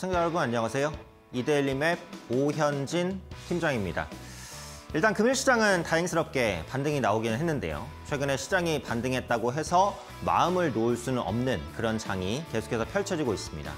시청자 여러분 안녕하세요. 이데일리맵 오현진 팀장입니다. 일단 금일시장은 다행스럽게 반등이 나오기는 했는데요. 최근에 시장이 반등했다고 해서 마음을 놓을 수는 없는 그런 장이 계속해서 펼쳐지고 있습니다.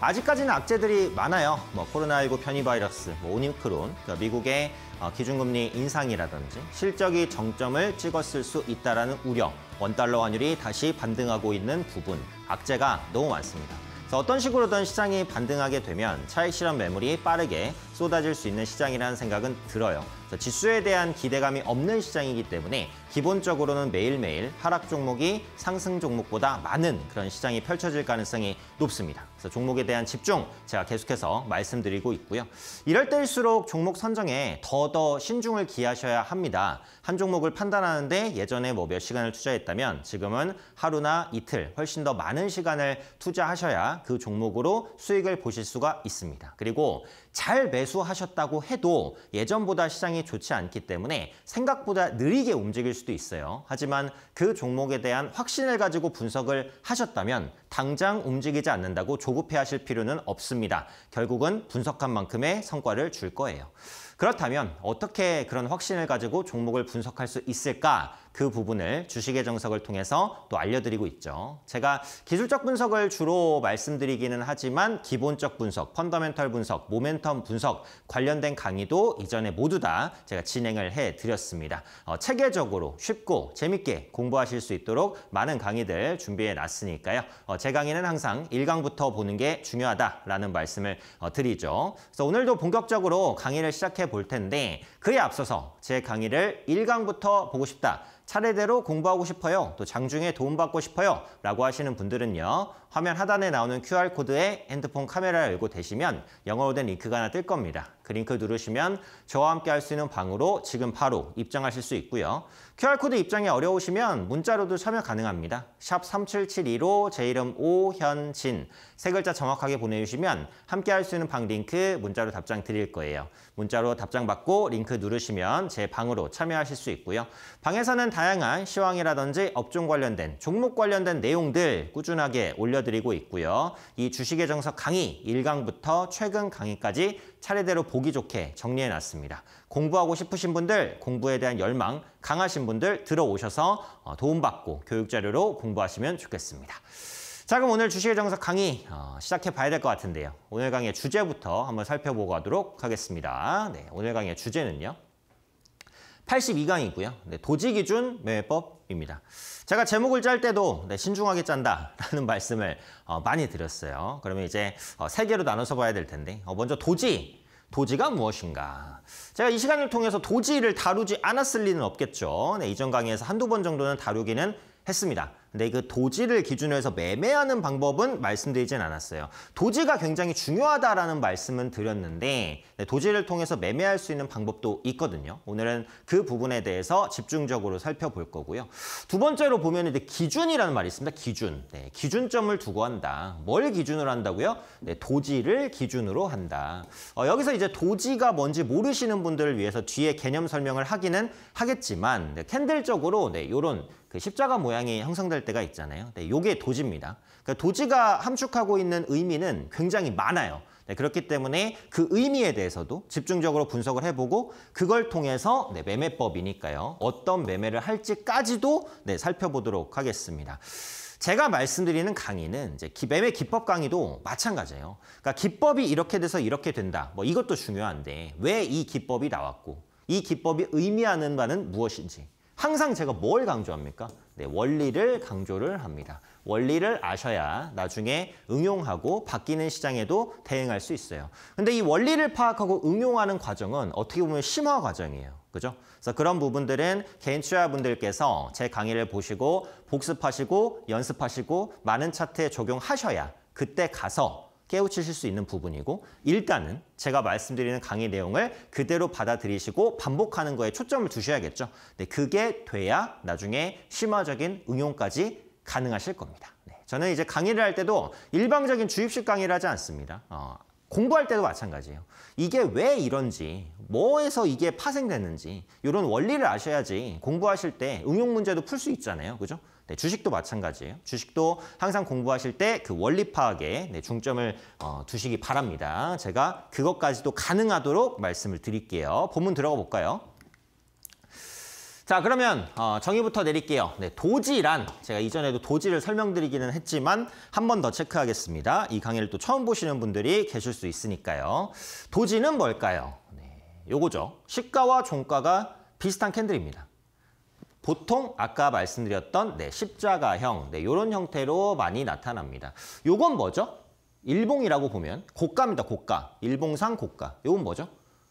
아직까지는 악재들이 많아요. 뭐 코로나19 변이바이러스, 뭐 오미크론, 그러니까 미국의 어, 기준금리 인상이라든지 실적이 정점을 찍었을 수 있다는 우려, 원달러 환율이 다시 반등하고 있는 부분, 악재가 너무 많습니다. 그래서 어떤 식으로든 시장이 반등하게 되면 차익 실현 매물이 빠르게 쏟아질 수 있는 시장이라는 생각은 들어요. 지수에 대한 기대감이 없는 시장이기 때문에 기본적으로는 매일매일 하락 종목이 상승 종목보다 많은 그런 시장이 펼쳐질 가능성이 높습니다. 그래서 종목에 대한 집중 제가 계속해서 말씀드리고 있고요. 이럴 때일수록 종목 선정에 더더 신중을 기하셔야 합니다. 한 종목을 판단하는데 예전에 뭐 몇 시간을 투자했다면 지금은 하루나 이틀 훨씬 더 많은 시간을 투자하셔야 그 종목으로 수익을 보실 수가 있습니다. 그리고 잘 매수하셨다고 해도 예전보다 시장이 좋지 않기 때문에 생각보다 느리게 움직일 수도 있어요. 하지만 그 종목에 대한 확신을 가지고 분석을 하셨다면 당장 움직이지 않는다고 조급해하실 필요는 없습니다. 결국은 분석한 만큼의 성과를 줄 거예요. 그렇다면 어떻게 그런 확신을 가지고 종목을 분석할 수 있을까? 그 부분을 주식의 정석을 통해서 또 알려드리고 있죠. 제가 기술적 분석을 주로 말씀드리기는 하지만 기본적 분석, 펀더멘털 분석, 모멘텀 분석 관련된 강의도 이전에 모두 다 제가 진행을 해드렸습니다. 어, 체계적으로 쉽고 재밌게 공부하실 수 있도록 많은 강의들 준비해놨으니까요. 어, 제 강의는 항상 1강부터 보는 게 중요하다라는 말씀을 어, 드리죠. 그래서 오늘도 본격적으로 강의를 시작해 볼 텐데 그에 앞서서 제 강의를 1강부터 보고 싶다. 차례대로 공부하고 싶어요. 또 장중에 도움받고 싶어요. 라고 하시는 분들은요. 화면 하단에 나오는 QR코드에 핸드폰 카메라를 열고 대시면 영어로 된 링크가 하나 뜰 겁니다. 그 링크 누르시면 저와 함께 할 수 있는 방으로 지금 바로 입장하실 수 있고요. QR코드 입장이 어려우시면 문자로도 참여 가능합니다. 샵 3772로 제 이름 오현진 세 글자 정확하게 보내주시면 함께 할 수 있는 방 링크 문자로 답장 드릴 거예요. 문자로 답장 받고 링크 누르시면 제 방으로 참여하실 수 있고요. 방에서는 다양한 시황이라든지 업종 관련된 종목 관련된 내용들 꾸준하게 올려 알려드리고 있고요. 이 주식의 정석 강의 1강부터 최근 강의까지 차례대로 보기 좋게 정리해놨습니다. 공부하고 싶으신 분들, 공부에 대한 열망 강하신 분들 들어오셔서 어, 도움받고 교육자료로 공부하시면 좋겠습니다. 자 그럼 오늘 주식의 정석 강의 어, 시작해 봐야 될 것 같은데요. 오늘 강의 주제부터 한번 살펴보고 가도록 하겠습니다. 네, 오늘 강의 주제는요. 82강이고요. 네, 도지 기준 매매법입니다. 제가 제목을 짤 때도 네, 신중하게 짠다라는 말씀을 어, 많이 드렸어요. 그러면 이제 어, 세 개로 나눠서 봐야 될 텐데 어, 먼저 도지 도지가 무엇인가? 제가 이 시간을 통해서 도지를 다루지 않았을 리는 없겠죠. 네, 이전 강의에서 한두 번 정도는 다루기는 했습니다. 근데 그 도지를 기준으로 해서 매매하는 방법은 말씀드리진 않았어요. 도지가 굉장히 중요하다라는 말씀은 드렸는데 네, 도지를 통해서 매매할 수 있는 방법도 있거든요. 오늘은 그 부분에 대해서 집중적으로 살펴볼 거고요. 두 번째로 보면 이제 기준이라는 말이 있습니다. 기준. 네, 기준점을 두고 한다. 뭘 기준으로 한다고요? 네, 도지를 기준으로 한다. 어, 여기서 이제 도지가 뭔지 모르시는 분들을 위해서 뒤에 개념 설명을 하기는 하겠지만 네, 캔들적으로 네, 요런 그 십자가 모양이 형성될 때가 있잖아요. 네, 요게 도지입니다. 그러니까 도지가 함축하고 있는 의미는 굉장히 많아요. 네, 그렇기 때문에 그 의미에 대해서도 집중적으로 분석을 해보고 그걸 통해서 네, 매매법이니까요. 어떤 매매를 할지까지도 네, 살펴보도록 하겠습니다. 제가 말씀드리는 강의는 이제 매매 기법 강의도 마찬가지예요. 그러니까 기법이 이렇게 돼서 이렇게 된다. 뭐 이것도 중요한데 왜 이 기법이 나왔고 이 기법이 의미하는 바는 무엇인지 항상 제가 뭘 강조합니까? 네, 원리를 강조를 합니다. 원리를 아셔야 나중에 응용하고 바뀌는 시장에도 대응할 수 있어요. 근데 이 원리를 파악하고 응용하는 과정은 어떻게 보면 심화 과정이에요. 그죠? 그래서 그런 부분들은 개인 투자분들께서 제 강의를 보시고 복습하시고 연습하시고 많은 차트에 적용하셔야 그때 가서 깨우치실 수 있는 부분이고 일단은 제가 말씀드리는 강의 내용을 그대로 받아들이시고 반복하는 거에 초점을 두셔야겠죠. 네, 그게 돼야 나중에 심화적인 응용까지 가능하실 겁니다. 네, 저는 이제 강의를 할 때도 일방적인 주입식 강의를 하지 않습니다. 어, 공부할 때도 마찬가지예요. 이게 왜 이런지, 뭐에서 이게 파생됐는지 이런 원리를 아셔야지 공부하실 때 응용 문제도 풀 수 있잖아요. 그죠? 네, 주식도 마찬가지예요. 주식도 항상 공부하실 때 그 원리 파악에 네, 중점을 어, 두시기 바랍니다. 제가 그것까지도 가능하도록 말씀을 드릴게요. 본문 들어가 볼까요? 자 그러면 어, 정의부터 내릴게요. 네, 도지란 제가 이전에도 도지를 설명드리기는 했지만 한 번 더 체크하겠습니다. 이 강의를 또 처음 보시는 분들이 계실 수 있으니까요. 도지는 뭘까요? 네, 요거죠. 시가와 종가가 비슷한 캔들입니다. 보통 아까 말씀드렸던 네, 십자가형 네, 이런 형태로 많이 나타납니다. 요건 뭐죠? 일봉이라고 보면 고가입니다. 고가. 일봉상 고가. 요건 뭐죠?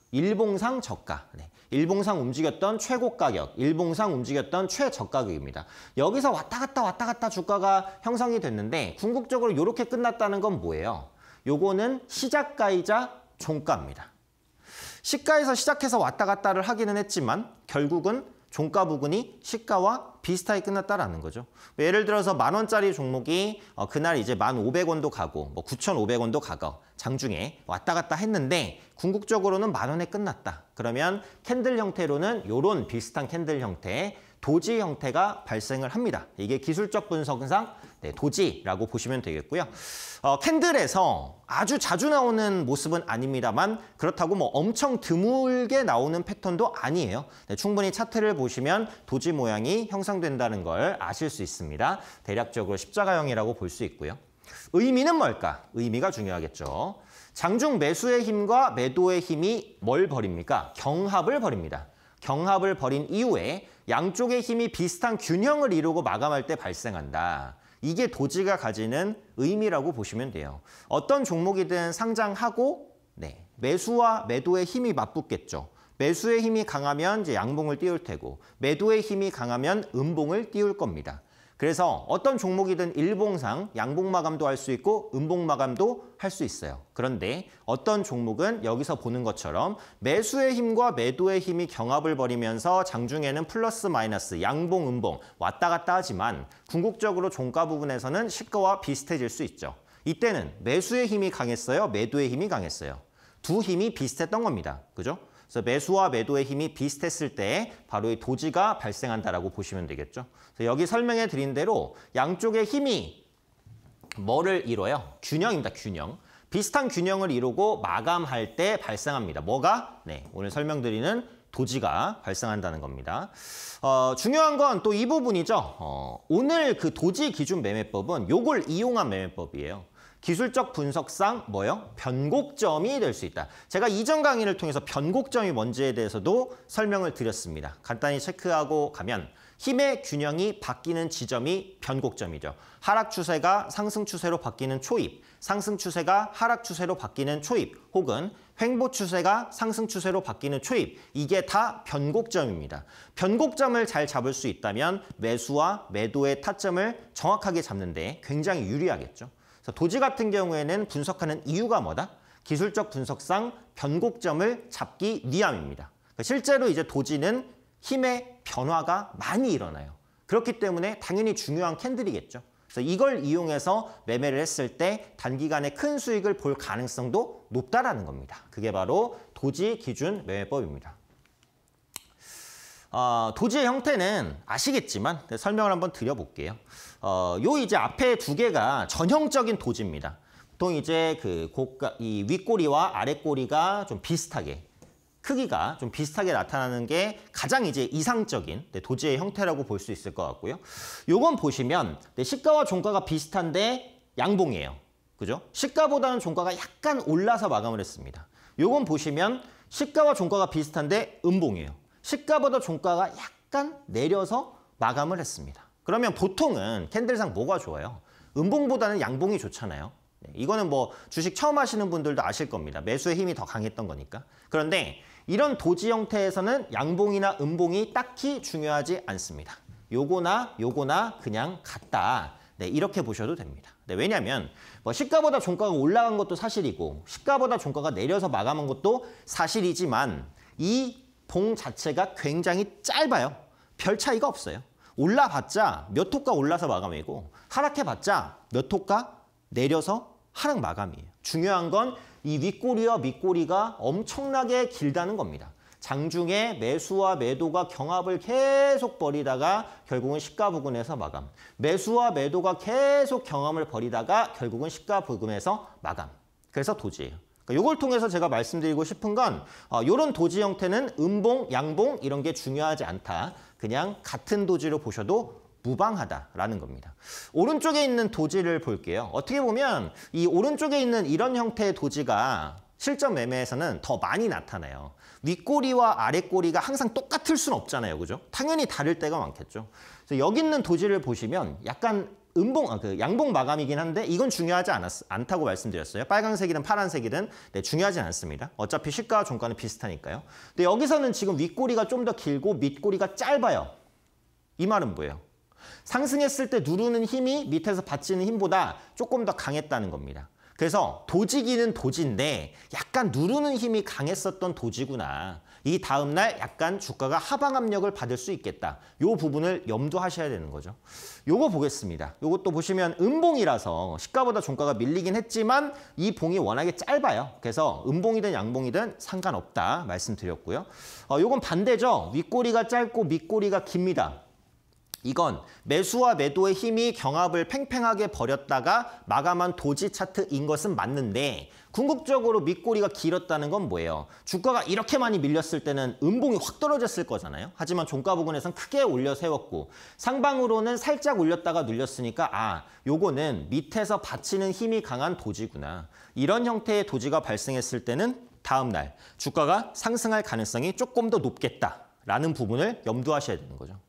일봉상 저가. 네. 일봉상 움직였던 최고가격, 일봉상 움직였던 최저가격입니다. 여기서 왔다 갔다 왔다 갔다 주가가 형성이 됐는데 궁극적으로 이렇게 끝났다는 건 뭐예요? 요거는 시작가이자 종가입니다. 시가에서 시작해서 왔다 갔다를 하기는 했지만 결국은 종가 부근이 시가와 비슷하게 끝났다라는 거죠. 뭐 예를 들어서 만 원짜리 종목이 어, 그날 이제 만 오백 원도 가고 뭐 구천 오백 원도 가고 장중에 왔다 갔다 했는데 궁극적으로는 만 원에 끝났다. 그러면 캔들 형태로는 요런 비슷한 캔들 형태 의 도지 형태가 발생을 합니다. 이게 기술적 분석상 네, 도지라고 보시면 되겠고요. 어, 캔들에서 아주 자주 나오는 모습은 아닙니다만 그렇다고 뭐 엄청 드물게 나오는 패턴도 아니에요. 네, 충분히 차트를 보시면 도지 모양이 형성된다는 걸 아실 수 있습니다. 대략적으로 십자가형이라고 볼 수 있고요. 의미는 뭘까? 의미가 중요하겠죠. 장중 매수의 힘과 매도의 힘이 뭘버립니까 경합을 버립니다 경합을 버린 이후에 양쪽의 힘이 비슷한 균형을 이루고 마감할 때 발생한다. 이게 도지가 가지는 의미라고 보시면 돼요. 어떤 종목이든 상장하고 네, 매수와 매도의 힘이 맞붙겠죠. 매수의 힘이 강하면 이제 양봉을 띄울 테고 매도의 힘이 강하면 음봉을 띄울 겁니다. 그래서 어떤 종목이든 일봉상 양봉 마감도 할 수 있고 음봉 마감도 할 수 있어요. 그런데 어떤 종목은 여기서 보는 것처럼 매수의 힘과 매도의 힘이 경합을 벌이면서 장중에는 플러스 마이너스 양봉 음봉 왔다 갔다 하지만 궁극적으로 종가 부분에서는 시가와 비슷해질 수 있죠. 이때는 매수의 힘이 강했어요. 매도의 힘이 강했어요. 두 힘이 비슷했던 겁니다. 그죠? 그래서 매수와 매도의 힘이 비슷했을 때 바로 이 도지가 발생한다라고 보시면 되겠죠. 그래서 여기 설명해 드린 대로 양쪽의 힘이 뭐를 이뤄요? 균형입니다, 균형. 비슷한 균형을 이루고 마감할 때 발생합니다. 뭐가? 네, 오늘 설명드리는 도지가 발생한다는 겁니다. 어, 중요한 건 또 이 부분이죠. 어, 오늘 그 도지 기준 매매법은 요걸 이용한 매매법이에요. 기술적 분석상 뭐요? 변곡점이 될 수 있다. 제가 이전 강의를 통해서 변곡점이 뭔지에 대해서도 설명을 드렸습니다. 간단히 체크하고 가면 힘의 균형이 바뀌는 지점이 변곡점이죠. 하락 추세가 상승 추세로 바뀌는 초입, 상승 추세가 하락 추세로 바뀌는 초입, 혹은 횡보 추세가 상승 추세로 바뀌는 초입 이게 다 변곡점입니다. 변곡점을 잘 잡을 수 있다면 매수와 매도의 타점을 정확하게 잡는데 굉장히 유리하겠죠. 도지 같은 경우에는 분석하는 이유가 뭐다? 기술적 분석상 변곡점을 잡기 위함입니다. 그러니까 실제로 이제 도지는 힘의 변화가 많이 일어나요. 그렇기 때문에 당연히 중요한 캔들이겠죠. 그래서 이걸 이용해서 매매를 했을 때 단기간에 큰 수익을 볼 가능성도 높다라는 겁니다. 그게 바로 도지 기준 매매법입니다. 어, 도지의 형태는 아시겠지만 네, 설명을 한번 드려볼게요. 어, 요 이제 앞에 두 개가 전형적인 도지입니다. 보통 이제 그 고가, 이 윗꼬리와 아랫꼬리가 좀 비슷하게 크기가 좀 비슷하게 나타나는 게 가장 이제 이상적인 네, 도지의 형태라고 볼 수 있을 것 같고요. 요건 보시면 네, 시가와 종가가 비슷한데 양봉이에요. 그죠? 시가보다는 종가가 약간 올라서 마감을 했습니다. 요건 보시면 시가와 종가가 비슷한데 음봉이에요. 시가보다 종가가 약간 내려서 마감을 했습니다. 그러면 보통은 캔들상 뭐가 좋아요? 음봉보다는 양봉이 좋잖아요. 네, 이거는 뭐 주식 처음 하시는 분들도 아실 겁니다. 매수의 힘이 더 강했던 거니까. 그런데 이런 도지 형태에서는 양봉이나 음봉이 딱히 중요하지 않습니다. 요거나 요거나 그냥 같다. 네, 이렇게 보셔도 됩니다. 네, 왜냐하면 뭐 시가보다 종가가 올라간 것도 사실이고 시가보다 종가가 내려서 마감한 것도 사실이지만 이봉 자체가 굉장히 짧아요. 별 차이가 없어요. 올라봤자 몇 호가 올라서 마감이고 하락해봤자 몇 호가 내려서 하락 마감이에요. 중요한 건 이 윗꼬리와 밑꼬리가 엄청나게 길다는 겁니다. 장중에 매수와 매도가 경합을 계속 벌이다가 결국은 시가 부근에서 마감. 매수와 매도가 계속 경험을 벌이다가 결국은 시가 부근에서 마감. 그래서 도지예요. 이걸 그러니까 통해서 제가 말씀드리고 싶은 건 이런 어, 도지 형태는 음봉, 양봉 이런 게 중요하지 않다. 그냥 같은 도지로 보셔도 무방하다라는 겁니다. 오른쪽에 있는 도지를 볼게요. 어떻게 보면 이 오른쪽에 있는 이런 형태의 도지가 실전 매매에서는 더 많이 나타나요. 윗꼬리와 아랫꼬리가 항상 똑같을 순 없잖아요. 그죠? 당연히 다를 때가 많겠죠. 여기 있는 도지를 보시면 약간 음봉 아, 그 양봉 마감이긴 한데 이건 중요하지 않았, 않다고 말씀드렸어요. 빨간색이든 파란색이든 네, 중요하지 않습니다. 어차피 시가와 종가는 비슷하니까요. 근데 여기서는 지금 윗꼬리가 좀 더 길고 밑꼬리가 짧아요. 이 말은 뭐예요? 상승했을 때 누르는 힘이 밑에서 받치는 힘보다 조금 더 강했다는 겁니다. 그래서 도지기는 도지인데 약간 누르는 힘이 강했었던 도지구나. 이 다음 날 약간 주가가 하방 압력을 받을 수 있겠다. 요 부분을 염두하셔야 되는 거죠. 요거 보겠습니다. 요것도 보시면 음봉이라서 시가보다 종가가 밀리긴 했지만 이 봉이 워낙에 짧아요. 그래서 음봉이든 양봉이든 상관없다 말씀드렸고요. 어, 요건 반대죠. 윗꼬리가 짧고 밑꼬리가 깁니다. 이건 매수와 매도의 힘이 경합을 팽팽하게 버렸다가 마감한 도지 차트인 것은 맞는데 궁극적으로 밑꼬리가 길었다는 건 뭐예요? 주가가 이렇게 많이 밀렸을 때는 음봉이 확 떨어졌을 거잖아요. 하지만 종가 부근에선 크게 올려 세웠고 상방으로는 살짝 올렸다가 눌렸으니까 아, 요거는 밑에서 받치는 힘이 강한 도지구나. 이런 형태의 도지가 발생했을 때는 다음 날 주가가 상승할 가능성이 조금 더 높겠다. 라는 부분을 염두하셔야 되는 거죠.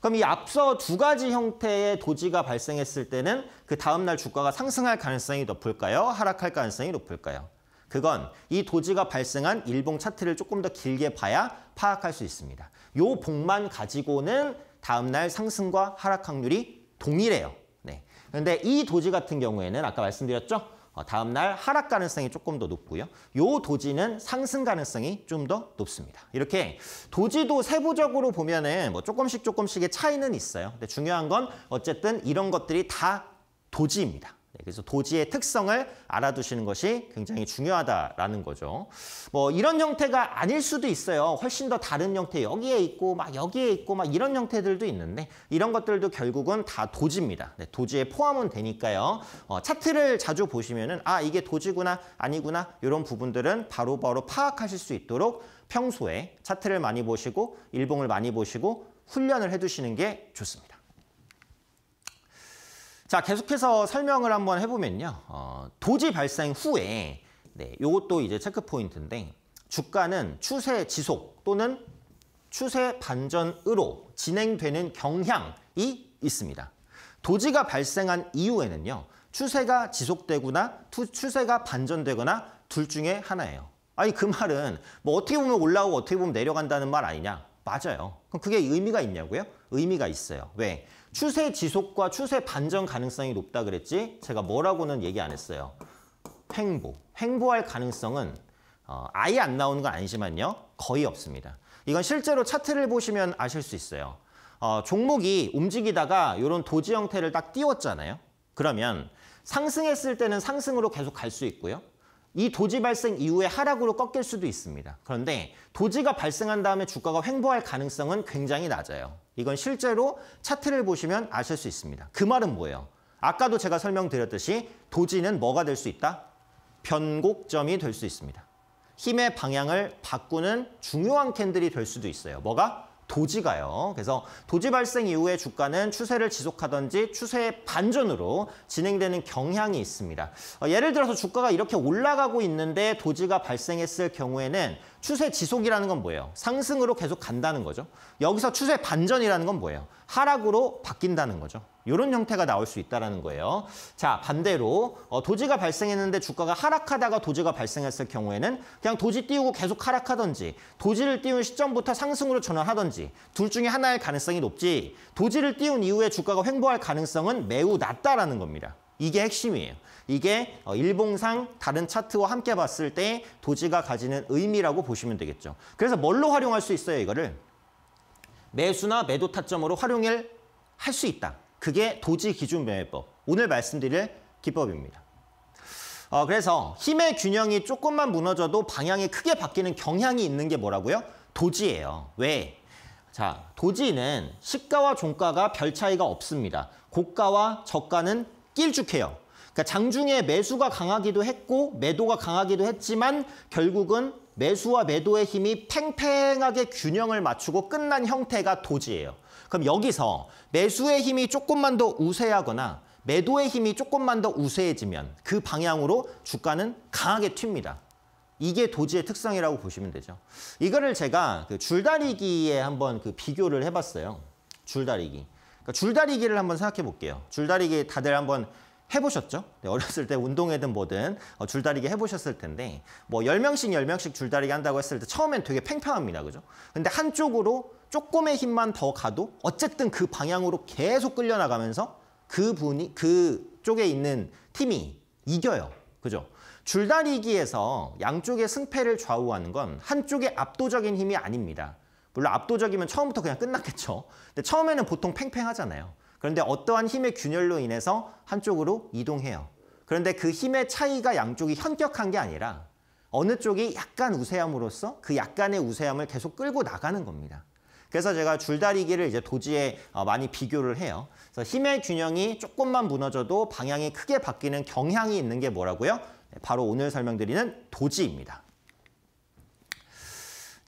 그럼 이 앞서 두 가지 형태의 도지가 발생했을 때는 그 다음날 주가가 상승할 가능성이 높을까요? 하락할 가능성이 높을까요? 그건 이 도지가 발생한 일봉 차트를 조금 더 길게 봐야 파악할 수 있습니다. 요 봉만 가지고는 다음날 상승과 하락 확률이 동일해요. 네. 그런데 이 도지 같은 경우에는 아까 말씀드렸죠? 어, 다음날 하락 가능성이 조금 더 높고요. 요 도지는 상승 가능성이 좀 더 높습니다. 이렇게 도지도 세부적으로 보면은 뭐 조금씩 조금씩의 차이는 있어요. 근데 중요한 건 어쨌든 이런 것들이 다 도지입니다. 네, 그래서 도지의 특성을 알아두시는 것이 굉장히 중요하다라는 거죠. 뭐 이런 형태가 아닐 수도 있어요. 훨씬 더 다른 형태 여기에 있고 막 여기에 있고 막 이런 형태들도 있는데 이런 것들도 결국은 다 도지입니다. 네, 도지에 포함은 되니까요. 어, 차트를 자주 보시면은 아 이게 도지구나 아니구나 이런 부분들은 바로 바로 파악하실 수 있도록 평소에 차트를 많이 보시고 일봉을 많이 보시고 훈련을 해두시는 게 좋습니다. 자, 계속해서 설명을 한번 해보면요. 어, 도지 발생 후에 네, 이것도 이제 체크 포인트인데 주가는 추세 지속 또는 추세 반전으로 진행되는 경향이 있습니다. 도지가 발생한 이후에는요. 추세가 지속되거나 추세가 반전되거나 둘 중에 하나예요. 아니 그 말은 뭐 어떻게 보면 올라오고 어떻게 보면 내려간다는 말 아니냐? 맞아요. 그럼 그게 의미가 있냐고요? 의미가 있어요. 왜? 추세 지속과 추세 반전 가능성이 높다 그랬지 제가 뭐라고는 얘기 안 했어요. 횡보. 횡보할 가능성은 어, 아예 안 나오는 건 아니지만요. 거의 없습니다. 이건 실제로 차트를 보시면 아실 수 있어요. 어, 종목이 움직이다가 이런 도지 형태를 딱 띄웠잖아요. 그러면 상승했을 때는 상승으로 계속 갈 수 있고요. 이 도지 발생 이후에 하락으로 꺾일 수도 있습니다. 그런데 도지가 발생한 다음에 주가가 횡보할 가능성은 굉장히 낮아요. 이건 실제로 차트를 보시면 아실 수 있습니다. 그 말은 뭐예요? 아까도 제가 설명드렸듯이 도지는 뭐가 될 수 있다? 변곡점이 될 수 있습니다. 힘의 방향을 바꾸는 중요한 캔들이 될 수도 있어요. 뭐가? 도지가요. 그래서 도지 발생 이후에 주가는 추세를 지속하든지 추세의 반전으로 진행되는 경향이 있습니다. 어, 예를 들어서 주가가 이렇게 올라가고 있는데 도지가 발생했을 경우에는 추세 지속이라는 건 뭐예요? 상승으로 계속 간다는 거죠. 여기서 추세 반전이라는 건 뭐예요? 하락으로 바뀐다는 거죠. 이런 형태가 나올 수 있다는 거예요. 자 반대로 어, 도지가 발생했는데 주가가 하락하다가 도지가 발생했을 경우에는 그냥 도지 띄우고 계속 하락하든지 도지를 띄운 시점부터 상승으로 전환하든지 둘 중에 하나일 가능성이 높지 도지를 띄운 이후에 주가가 횡보할 가능성은 매우 낮다라는 겁니다. 이게 핵심이에요. 이게 어, 일봉상 다른 차트와 함께 봤을 때 도지가 가지는 의미라고 보시면 되겠죠. 그래서 뭘로 활용할 수 있어요, 이거를? 매수나 매도 타점으로 활용을 할 수 있다. 그게 도지 기준 매매법. 오늘 말씀드릴 기법입니다. 어, 그래서 힘의 균형이 조금만 무너져도 방향이 크게 바뀌는 경향이 있는 게 뭐라고요? 도지예요. 왜? 자, 도지는 시가와 종가가 별 차이가 없습니다. 고가와 저가는 길쭉해요. 그러니까 장중에 매수가 강하기도 했고 매도가 강하기도 했지만 결국은 매수와 매도의 힘이 팽팽하게 균형을 맞추고 끝난 형태가 도지예요. 그럼 여기서 매수의 힘이 조금만 더 우세하거나 매도의 힘이 조금만 더 우세해지면 그 방향으로 주가는 강하게 튑니다. 이게 도지의 특성이라고 보시면 되죠. 이거를 제가 그 줄다리기에 한번 그 비교를 해봤어요. 줄다리기. 그러니까 줄다리기를 한번 생각해 볼게요. 줄다리기 다들 한번 해보셨죠? 네, 어렸을 때 운동회든 뭐든 어, 줄다리기 해보셨을 텐데 뭐1 0명씩1 0명씩 줄다리기 한다고 했을 때 처음엔 되게 팽팽합니다. 그죠? 근데 한쪽으로 조금의 힘만 더 가도 어쨌든 그 방향으로 계속 끌려나가면서 그 분이 그 쪽에 있는 팀이 이겨요. 그죠? 줄다리기에서 양쪽의 승패를 좌우하는 건 한쪽의 압도적인 힘이 아닙니다. 물론 압도적이면 처음부터 그냥 끝났겠죠. 근데 처음에는 보통 팽팽하잖아요. 그런데 어떠한 힘의 균열로 인해서 한쪽으로 이동해요. 그런데 그 힘의 차이가 양쪽이 현격한 게 아니라 어느 쪽이 약간 우세함으로써 그 약간의 우세함을 계속 끌고 나가는 겁니다. 그래서 제가 줄다리기를 이제 도지에 어, 많이 비교를 해요. 그래서 힘의 균형이 조금만 무너져도 방향이 크게 바뀌는 경향이 있는 게 뭐라고요? 네, 바로 오늘 설명드리는 도지입니다.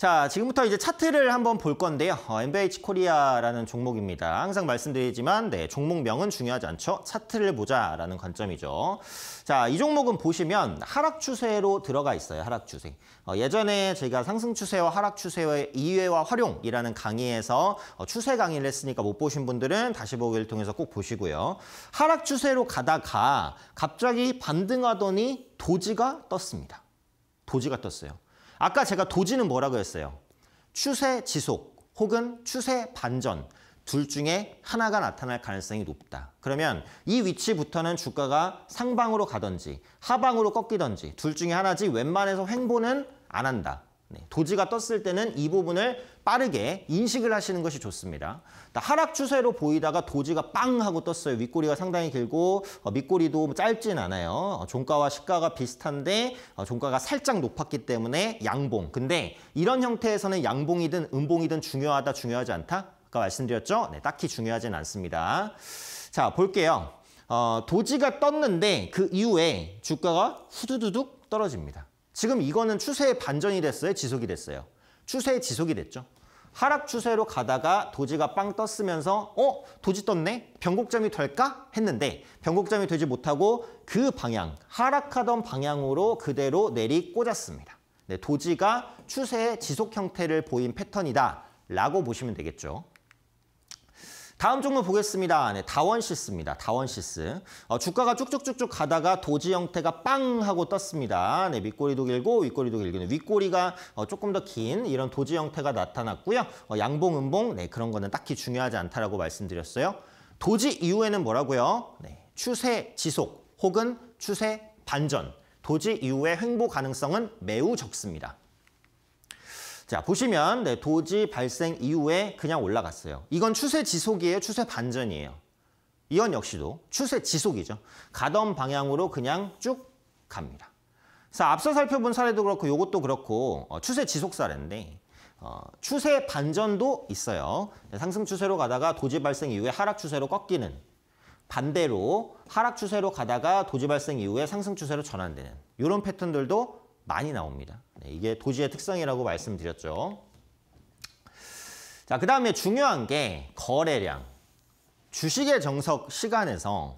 자, 지금부터 이제 차트를 한번 볼 건데요. 어, MBH 코리아라는 종목입니다. 항상 말씀드리지만 네, 종목명은 중요하지 않죠. 차트를 보자라는 관점이죠. 자, 이 종목은 보시면 하락 추세로 들어가 있어요. 하락 추세. 어, 예전에 제가 상승 추세와 하락 추세의 이외와 활용이라는 강의에서 어, 추세 강의를 했으니까 못 보신 분들은 다시 보기를 통해서 꼭 보시고요. 하락 추세로 가다가 갑자기 반등하더니 도지가 떴습니다. 도지가 떴어요. 아까 제가 도지는 뭐라고 했어요? 추세 지속 혹은 추세 반전 둘 중에 하나가 나타날 가능성이 높다. 그러면 이 위치부터는 주가가 상방으로 가든지 하방으로 꺾이든지 둘 중에 하나지 웬만해서 횡보는 안 한다. 네, 도지가 떴을 때는 이 부분을 빠르게 인식을 하시는 것이 좋습니다. 하락 추세로 보이다가 도지가 빵 하고 떴어요. 윗꼬리가 상당히 길고 밑꼬리도 어, 짧진 않아요. 어, 종가와 시가가 비슷한데 어, 종가가 살짝 높았기 때문에 양봉. 근데 이런 형태에서는 양봉이든 음봉이든 중요하다 중요하지 않다? 아까 말씀드렸죠? 네, 딱히 중요하진 않습니다. 자, 볼게요. 어, 도지가 떴는데 그 이후에 주가가 후두두둑 떨어집니다. 지금 이거는 추세의 반전이 됐어요? 지속이 됐어요? 추세의 지속이 됐죠. 하락 추세로 가다가 도지가 빵 떴으면서 어? 도지 떴네? 변곡점이 될까? 했는데 변곡점이 되지 못하고 그 방향, 하락하던 방향으로 그대로 내리 꽂았습니다. 네, 도지가 추세의 지속 형태를 보인 패턴이다 라고 보시면 되겠죠. 다음 종목 보겠습니다. 네, 다원시스입니다. 다원시스. 어, 주가가 쭉쭉쭉쭉 가다가 도지 형태가 빵 하고 떴습니다. 네, 밑꼬리도 길고 윗꼬리도 길고 윗꼬리가 어, 조금 더 긴 이런 도지 형태가 나타났고요. 어, 양봉, 음봉 네, 그런 거는 딱히 중요하지 않다라고 말씀드렸어요. 도지 이후에는 뭐라고요? 네, 추세 지속 혹은 추세 반전. 도지 이후의 횡보 가능성은 매우 적습니다. 자 보시면 네, 도지 발생 이후에 그냥 올라갔어요. 이건 추세 지속이에요. 추세 반전이에요. 이건 역시도 추세 지속이죠. 가던 방향으로 그냥 쭉 갑니다. 그 앞서 살펴본 사례도 그렇고 이것도 그렇고 어, 추세 지속 사례인데 어, 추세 반전도 있어요. 네, 상승 추세로 가다가 도지 발생 이후에 하락 추세로 꺾이는 반대로 하락 추세로 가다가 도지 발생 이후에 상승 추세로 전환되는 이런 패턴들도 많이 나옵니다. 네, 이게 도지의 특성이라고 말씀드렸죠. 자, 그 다음에 중요한 게 거래량. 주식의 정석 시간에서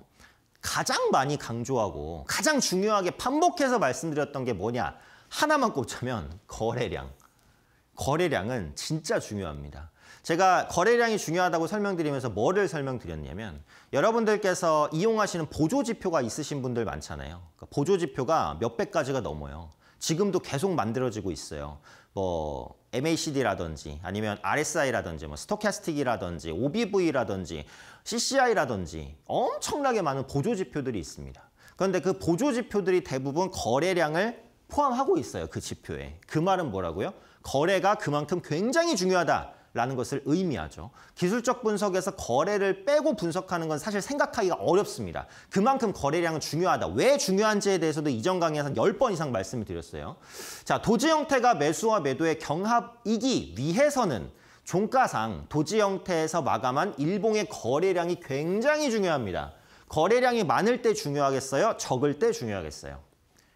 가장 많이 강조하고 가장 중요하게 반복해서 말씀드렸던 게 뭐냐. 하나만 꼽자면 거래량. 거래량은 진짜 중요합니다. 제가 거래량이 중요하다고 설명드리면서 뭐를 설명드렸냐면 여러분들께서 이용하시는 보조지표가 있으신 분들 많잖아요. 그러니까 보조지표가 몇백 가지가 넘어요. 지금도 계속 만들어지고 있어요. 뭐 MACD라든지 아니면 RSI라든지 뭐 스토캐스틱이라든지 OBV라든지 CCI라든지 엄청나게 많은 보조 지표들이 있습니다. 그런데 그 보조 지표들이 대부분 거래량을 포함하고 있어요. 그 지표에. 그 말은 뭐라고요? 거래가 그만큼 굉장히 중요하다. 라는 것을 의미하죠. 기술적 분석에서 거래를 빼고 분석하는 건 사실 생각하기가 어렵습니다. 그만큼 거래량은 중요하다. 왜 중요한지에 대해서도 이전 강의에서 10번 이상 말씀을 드렸어요. 자, 도지 형태가 매수와 매도의 경합이기 위해서는 종가상 도지 형태에서 마감한 일봉의 거래량이 굉장히 중요합니다. 거래량이 많을 때 중요하겠어요? 적을 때 중요하겠어요?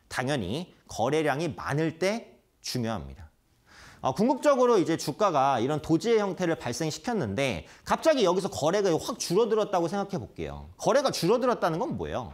당연히 거래량이 많을 때 중요합니다. 어, 궁극적으로 이제 주가가 이런 도지의 형태를 발생시켰는데 갑자기 여기서 거래가 확 줄어들었다고 생각해 볼게요. 거래가 줄어들었다는 건 뭐예요?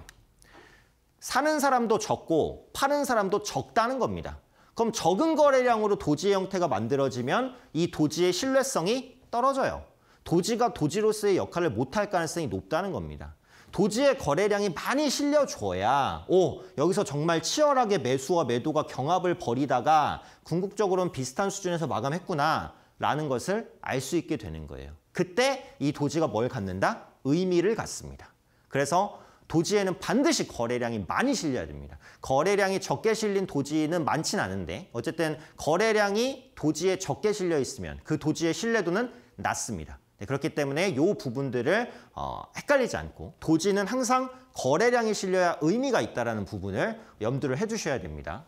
사는 사람도 적고 파는 사람도 적다는 겁니다. 그럼 적은 거래량으로 도지의 형태가 만들어지면 이 도지의 신뢰성이 떨어져요. 도지가 도지로서의 역할을 못할 가능성이 높다는 겁니다. 도지의 거래량이 많이 실려줘야 오 여기서 정말 치열하게 매수와 매도가 경합을 벌이다가 궁극적으로는 비슷한 수준에서 마감했구나 라는 것을 알 수 있게 되는 거예요. 그때 이 도지가 뭘 갖는다? 의미를 갖습니다. 그래서 도지에는 반드시 거래량이 많이 실려야 됩니다. 거래량이 적게 실린 도지는 많진 않은데 어쨌든 거래량이 도지에 적게 실려 있으면 그 도지의 신뢰도는 낮습니다. 예, 그렇기 때문에 이 부분들을 어, 헷갈리지 않고 도지는 항상 거래량이 실려야 의미가 있다는 부분을 염두를 해주셔야 됩니다.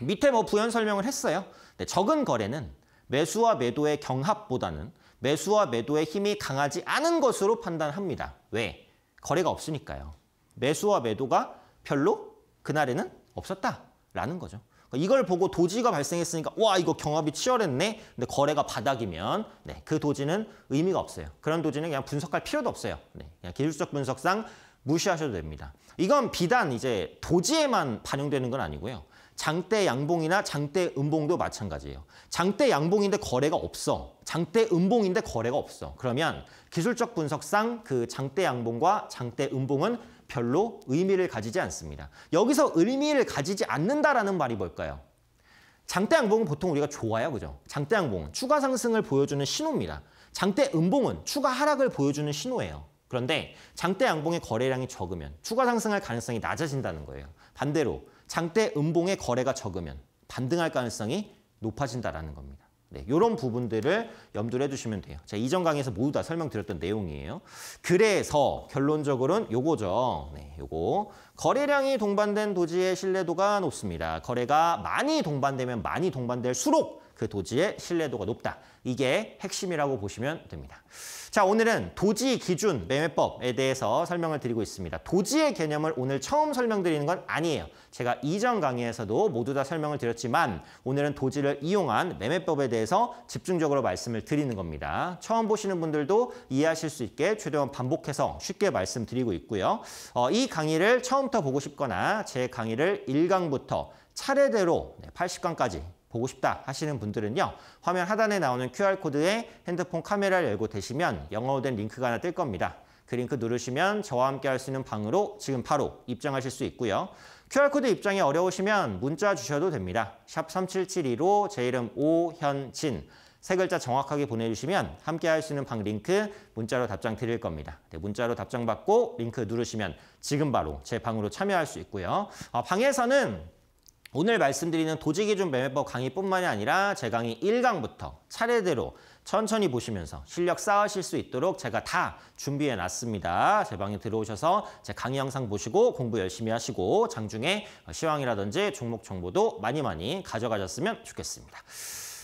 밑에 뭐 부연 설명을 했어요. 네, 적은 거래는 매수와 매도의 경합보다는 매수와 매도의 힘이 강하지 않은 것으로 판단합니다. 왜? 거래가 없으니까요. 매수와 매도가 별로 그날에는 없었다라는 거죠. 그러니까 이걸 보고 도지가 발생했으니까 와 이거 경합이 치열했네. 근데 거래가 바닥이면 네, 그 도지는 의미가 없어요. 그런 도지는 그냥 분석할 필요도 없어요. 네, 그냥 기술적 분석상 무시하셔도 됩니다. 이건 비단 이제 도지에만 반영되는 건 아니고요. 장대 양봉이나 장대 음봉도 마찬가지예요. 장대 양봉인데 거래가 없어. 장대 음봉인데 거래가 없어. 그러면 기술적 분석상 그 장대 양봉과 장대 음봉은 별로 의미를 가지지 않습니다. 여기서 의미를 가지지 않는다라는 말이 뭘까요? 장대 양봉은 보통 우리가 좋아요, 그죠? 장대 양봉은 추가 상승을 보여주는 신호입니다. 장대 음봉은 추가 하락을 보여주는 신호예요. 그런데 장대 양봉의 거래량이 적으면 추가 상승할 가능성이 낮아진다는 거예요. 반대로 장대 음봉의 거래가 적으면 반등할 가능성이 높아진다라는 겁니다. 네, 이런 부분들을 염두를 해주시면 돼요. 자, 이전 강의에서 모두 다 설명드렸던 내용이에요. 그래서 결론적으로는 요거죠. 네, 요거. 거래량이 동반된 도지의 신뢰도가 높습니다. 거래가 많이 동반되면 많이 동반될수록 그 도지의 신뢰도가 높다. 이게 핵심이라고 보시면 됩니다. 자, 오늘은 도지 기준 매매법에 대해서 설명을 드리고 있습니다. 도지의 개념을 오늘 처음 설명드리는 건 아니에요. 제가 이전 강의에서도 모두 다 설명을 드렸지만 오늘은 도지를 이용한 매매법에 대해서 집중적으로 말씀을 드리는 겁니다. 처음 보시는 분들도 이해하실 수 있게 최대한 반복해서 쉽게 말씀드리고 있고요. 어, 이 강의를 처음부터 보고 싶거나 제 강의를 1강부터 차례대로 80강까지 보고 싶다 하시는 분들은요. 화면 하단에 나오는 QR코드에 핸드폰 카메라를 열고 대시면 영어로 된 링크가 하나 뜰 겁니다. 그 링크 누르시면 저와 함께 할 수 있는 방으로 지금 바로 입장하실 수 있고요. QR코드 입장이 어려우시면 문자 주셔도 됩니다. 샵 3772로 제 이름 오현진 세 글자 정확하게 보내주시면 함께 할 수 있는 방 링크 문자로 답장 드릴 겁니다. 네, 문자로 답장 받고 링크 누르시면 지금 바로 제 방으로 참여할 수 있고요. 어, 방에서는 오늘 말씀드리는 도지기준 매매법 강의뿐만이 아니라 제 강의 1강부터 차례대로 천천히 보시면서 실력 쌓으실 수 있도록 제가 다 준비해 놨습니다. 제 방에 들어오셔서 제 강의 영상 보시고 공부 열심히 하시고 장중에 시황이라든지 종목 정보도 많이 많이 가져가셨으면 좋겠습니다.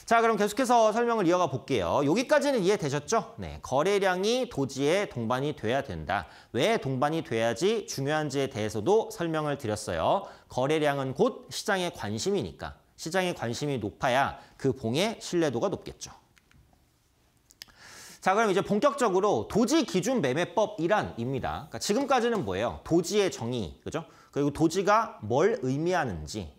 자, 그럼 계속해서 설명을 이어가 볼게요. 여기까지는 이해되셨죠? 네, 거래량이 도지의 동반이 돼야 된다. 왜 동반이 돼야지 중요한지에 대해서도 설명을 드렸어요. 거래량은 곧 시장의 관심이니까. 시장의 관심이 높아야 그 봉의 신뢰도가 높겠죠. 자, 그럼 이제 본격적으로 도지 기준 매매법이란입니다. 그러니까 지금까지는 뭐예요? 도지의 정의, 그죠? 그리고 도지가 뭘 의미하는지,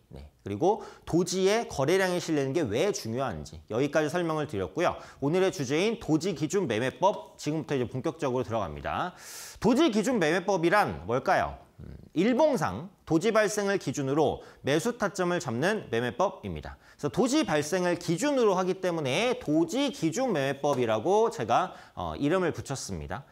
그리고 도지의 거래량에 실리는 게 왜 중요한지 여기까지 설명을 드렸고요. 오늘의 주제인 도지 기준 매매법 지금부터 이제 본격적으로 들어갑니다. 도지 기준 매매법이란 뭘까요? 음, 일봉상 도지 발생을 기준으로 매수 타점을 잡는 매매법입니다. 그래서 도지 발생을 기준으로 하기 때문에 도지 기준 매매법이라고 제가 어, 이름을 붙였습니다.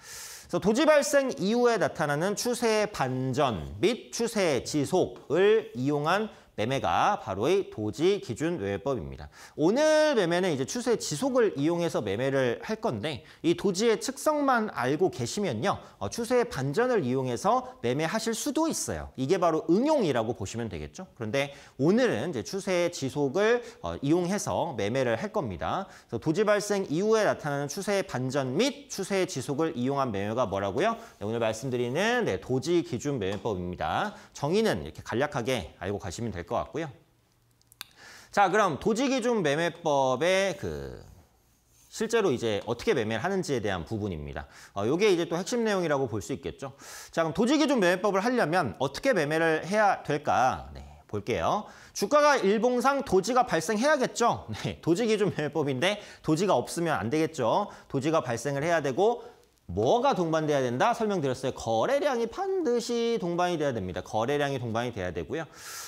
그래서 도지 발생 이후에 나타나는 추세 반전 및 추세 지속을 이용한 매매가 바로의 도지 기준 외법입니다. 오늘 매매는 이제 추세 지속을 이용해서 매매를 할 건데 이 도지의 특성만 알고 계시면요. 어, 추세의 반전을 이용해서 매매하실 수도 있어요. 이게 바로 응용이라고 보시면 되겠죠. 그런데 오늘은 이제 추세의 지속을 어, 이용해서 매매를 할 겁니다. 그래서 도지 발생 이후에 나타나는 추세의 반전 및 추세의 지속을 이용한 매매가 뭐라고요? 네, 오늘 말씀드리는 네, 도지 기준 매매법입니다. 정의는 이렇게 간략하게 알고 가시면 될 될것 같고요. 자, 그럼 도지기준 매매법의 그 실제로 이제 어떻게 매매를 하는지에 대한 부분입니다. 어, 요게 이제 또 핵심 내용이라고 볼 수 있겠죠. 자, 그럼 도지기준 매매법을 하려면 어떻게 매매를 해야 될까? 네, 볼게요. 주가가 일봉상 도지가 발생해야겠죠. 네, 도지기준 매매법인데 도지가 없으면 안 되겠죠. 도지가 발생을 해야 되고 뭐가 동반돼야 된다? 설명드렸어요. 거래량이 반드시 동반이 돼야 됩니다. 거래량이 동반이 돼야 되고요.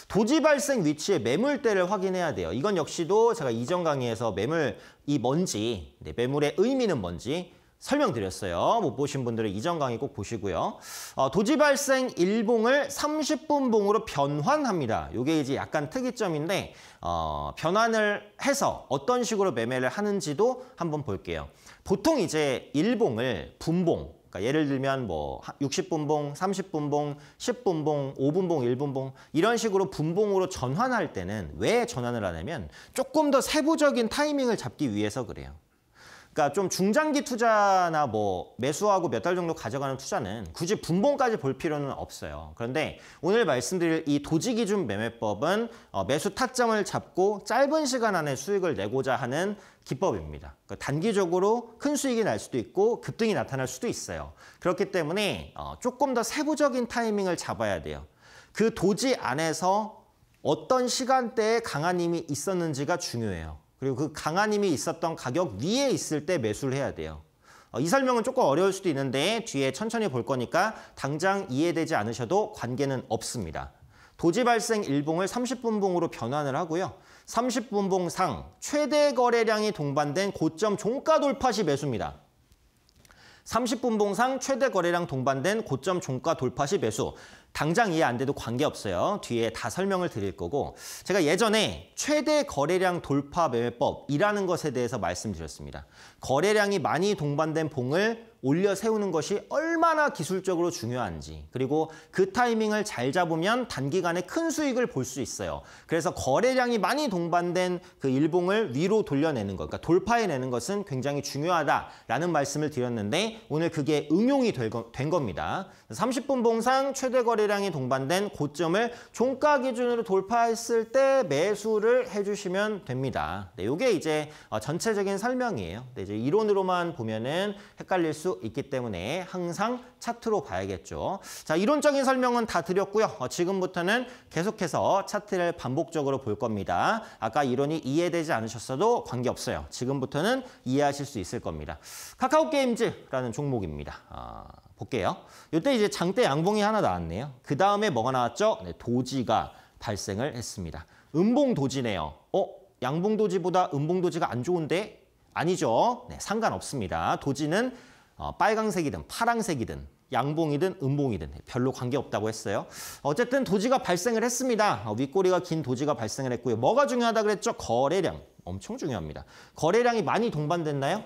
도지 발생 위치의 매물대를 확인해야 돼요. 이건 역시도 제가 이전 강의에서 매물이 뭔지, 네, 매물의 의미는 뭔지 설명드렸어요. 못 보신 분들은 이전 강의 꼭 보시고요. 어, 도지 발생 일봉을 30분 봉으로 변환합니다. 이게 이제 약간 특이점인데 어, 변환을 해서 어떤 식으로 매매를 하는지도 한번 볼게요. 보통 이제 일봉을 분봉, 그러니까 예를 들면 뭐 60분봉, 30분봉, 10분봉, 5분봉, 1분봉 이런 식으로 분봉으로 전환할 때는 왜 전환을 하냐면 조금 더 세부적인 타이밍을 잡기 위해서 그래요. 그러니까 좀 중장기 투자나 뭐 매수하고 몇 달 정도 가져가는 투자는 굳이 분봉까지 볼 필요는 없어요. 그런데 오늘 말씀드릴 이 도지 기준 매매법은 어, 매수 타점을 잡고 짧은 시간 안에 수익을 내고자 하는 기법입니다. 그러니까 단기적으로 큰 수익이 날 수도 있고 급등이 나타날 수도 있어요. 그렇기 때문에 어, 조금 더 세부적인 타이밍을 잡아야 돼요. 그 도지 안에서 어떤 시간대에 강한 힘이 있었는지가 중요해요. 그리고 그 강한 힘이 있었던 가격 위에 있을 때 매수를 해야 돼요. 어, 이 설명은 조금 어려울 수도 있는데 뒤에 천천히 볼 거니까 당장 이해되지 않으셔도 관계는 없습니다. 도지 발생 일봉을 30분봉으로 변환을 하고요. 30분봉 상 최대 거래량이 동반된 고점 종가 돌파 시 매수입니다. 30분봉 상 최대 거래량 동반된 고점 종가 돌파 시 매수. 당장 이해 안 돼도 관계없어요. 뒤에 다 설명을 드릴 거고 제가 예전에 최대 거래량 돌파 매매법이라는 것에 대해서 말씀드렸습니다. 거래량이 많이 동반된 봉을 올려 세우는 것이 얼마나 기술적으로 중요한지 그리고 그 타이밍을 잘 잡으면 단기간에 큰 수익을 볼 수 있어요. 그래서 거래량이 많이 동반된 그 일봉을 위로 돌려내는 것, 그러니까 돌파해내는 것은 굉장히 중요하다라는 말씀을 드렸는데 오늘 그게 응용이 된 겁니다. 30분 봉상 최대 거래량이 동반된 고점을 종가 기준으로 돌파했을 때 매수를 해주시면 됩니다. 네, 이게 이제 어, 전체적인 설명이에요. 네, 이제 이제 이론으로만 보면은 헷갈릴 수 있기 때문에 항상 차트로 봐야겠죠. 자, 이론적인 설명은 다 드렸고요. 어, 지금부터는 계속해서 차트를 반복적으로 볼 겁니다. 아까 이론이 이해되지 않으셨어도 관계없어요. 지금부터는 이해하실 수 있을 겁니다. 카카오 게임즈라는 종목입니다. 아, 볼게요. 이때 이제 장대 양봉이 하나 나왔네요. 그 다음에 뭐가 나왔죠? 네, 도지가 발생을 했습니다. 음봉 도지네요. 어? 양봉 도지보다 음봉 도지가 안 좋은데? 아니죠. 네, 상관없습니다. 도지는 어, 빨강색이든 파랑색이든 양봉이든 음봉이든 별로 관계없다고 했어요. 어쨌든 도지가 발생을 했습니다. 어, 윗꼬리가 긴 도지가 발생을 했고요. 뭐가 중요하다 그랬죠? 거래량. 엄청 중요합니다. 거래량이 많이 동반됐나요?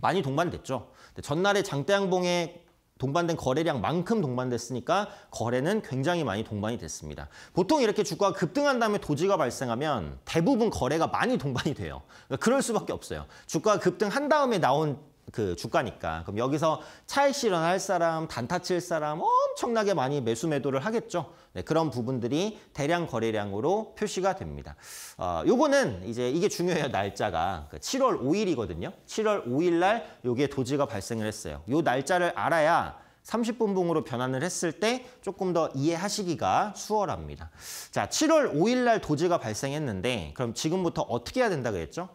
많이 동반됐죠. 전날에 장대양봉의 동반된 거래량만큼 동반됐으니까 거래는 굉장히 많이 동반이 됐습니다. 보통 이렇게 주가가 급등한 다음에 도지가 발생하면 대부분 거래가 많이 동반이 돼요. 그러니까 그럴 수밖에 없어요. 주가가 급등한 다음에 나온 그 주가니까. 그럼 여기서 차익 실현할 사람, 단타 칠 사람 엄청나게 많이 매수 매도를 하겠죠. 네, 그런 부분들이 대량 거래량으로 표시가 됩니다. 어, 요거는 이제 이게 중요해요. 날짜가. 그 7월 5일이거든요. 7월 5일 날 요게 도지가 발생을 했어요. 요 날짜를 알아야 30분봉으로 변환을 했을 때 조금 더 이해하시기가 수월합니다. 자, 7월 5일 날 도지가 발생했는데 그럼 지금부터 어떻게 해야 된다 고했죠